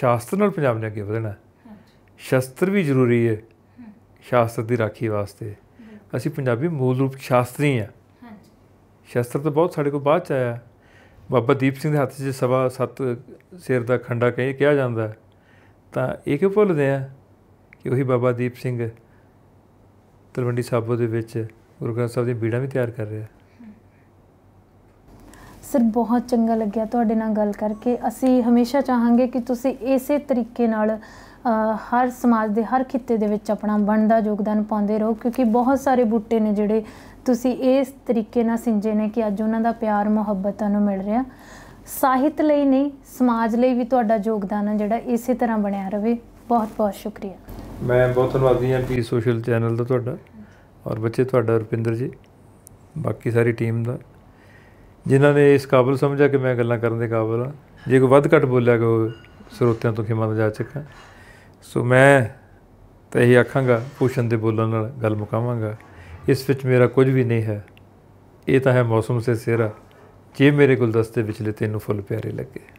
Speaker 1: ਸ਼ਾਸਤਰ ਨਾਲ ਪੰਜਾਬ ਨੇ ਅੱਗੇ ਵਧਣਾ ਸ਼ਸਤਰ ਵੀ ਜ਼ਰੂਰੀ ਹੈ ਸ਼ਾਸਤਰ ਦੀ ਰਾਖੀ ਵਾਸਤੇ ਅਸੀਂ ਪੰਜਾਬੀ ਮੂਲ ਰੂਪ ਸ਼ਾਸਤਰੀ ਆ ਸ਼ਸਤਰ ਤਾਂ ਬਹੁਤ ਸਾਡੇ ਕੋਲ ਬਾਅਦ ਚ ਆਇਆ ਬਾਬਾ ਦੀਪ ਸਿੰਘ ਦੇ ਹੱਥ 'ਚ ਸਵਾ ਸੱਤ ਸਿਰ ਦਾ ਖੰਡਾ ਕਹੇ ਕਿਹਾ ਜਾਂਦਾ ਤਾਂ ਇਹ ਕਿਉਂ ਭੁੱਲਦੇ ਆ ਕਿ ਉਹੀ ਬਾਬਾ ਦੀਪ ਸਿੰਘ ਤਲਵੰਡੀ ਸਾਬੋ ਦੇ ਵਿੱਚ ਗੁਰੂ ਗ੍ਰੰਥ ਸਾਹਿਬ ਦੀ ਬੀੜਾ ਵੀ ਤਿਆਰ ਕਰ ਰਿਹਾ
Speaker 3: ਸਰ ਬਹੁਤ ਚੰਗਾ ਲੱਗਿਆ ਤੁਹਾਡੇ ਨਾਲ ਗੱਲ ਕਰਕੇ ਅਸੀਂ ਹਮੇਸ਼ਾ ਚਾਹਾਂਗੇ ਕਿ ਤੁਸੀਂ ਇਸੇ ਤਰੀਕੇ ਨਾਲ ਹਰ ਸਮਾਜ ਦੇ ਹਰ ਖਿੱਤੇ ਦੇ ਵਿੱਚ ਆਪਣਾ ਬਣਦਾ ਯੋਗਦਾਨ ਪਾਉਂਦੇ ਰਹੋ ਕਿਉਂਕਿ ਬਹੁਤ ਸਾਰੇ ਬੂਟੇ ਨੇ ਜਿਹੜੇ ਤੁਸੀਂ ਇਸ ਤਰੀਕੇ ਨਾਲ ਸਿੰਜੇ ਨੇ ਕਿ ਅੱਜ ਉਹਨਾਂ ਦਾ ਪਿਆਰ ਮੁਹੱਬਤ ਤੁਹਾਨੂੰ ਮਿਲ ਰਿਹਾ ਸਾਹਿਤ ਲਈ ਨਹੀਂ ਸਮਾਜ ਲਈ ਵੀ ਤੁਹਾਡਾ ਯੋਗਦਾਨ ਹੈ ਜਿਹੜਾ ਇਸੇ ਤਰ੍ਹਾਂ ਬਣਿਆ ਰਹੇ ਬਹੁਤ ਬਹੁਤ ਸ਼ੁਕਰੀਆ
Speaker 1: ਮੈਂ ਬਹੁਤ ਧੰਨਵਾਦੀ ਹਾਂ ਪੀ ਸੋਸ਼ਲ ਚੈਨਲ ਦਾ ਤੁਹਾਡਾ ਔਰ ਬੱਚੇ ਤੁਹਾਡਾ ਰੁਪਿੰਦਰ ਜੀ ਬਾਕੀ ਸਾਰੀ ਟੀਮ ਦਾ ਜਿਨ੍ਹਾਂ ਨੇ ਇਸ ਕਾਬਲ ਸਮਝਿਆ ਕਿ ਮੈਂ ਗੱਲਾਂ ਕਰਨ ਦੇ ਕਾਬਲ ਆ ਜੇ ਕੋਈ ਵੱਧ ਘੱਟ ਬੋਲਿਆ ਕੋ ਸਰੋਤਿਆਂ ਤੋਂ ਖਿਮਾ ਜਾ ਚੱਕਾ ਸੋ ਮੈਂ ਤੇ ਇਹ ਆਖਾਂਗਾ ਪੂਸ਼ਣ ਦੇ ਬੋਲਣ ਨਾਲ ਗੱਲ ਮੁਕਾਵਾਂਗਾ ਇਸ ਵਿੱਚ ਮੇਰਾ ਕੁਝ ਵੀ ਨਹੀਂ ਹੈ ਇਹ ਤਾਂ ਹੈ ਮੌਸਮ ਸੇ ਸਿਹਰਾ ਜੇ ਮੇਰੇ ਗੁਲਦਸਤੇ ਵਿਚਲੇ ਤੈਨੂੰ ਫੁੱਲ ਪਿਆਰੇ ਲੱਗੇ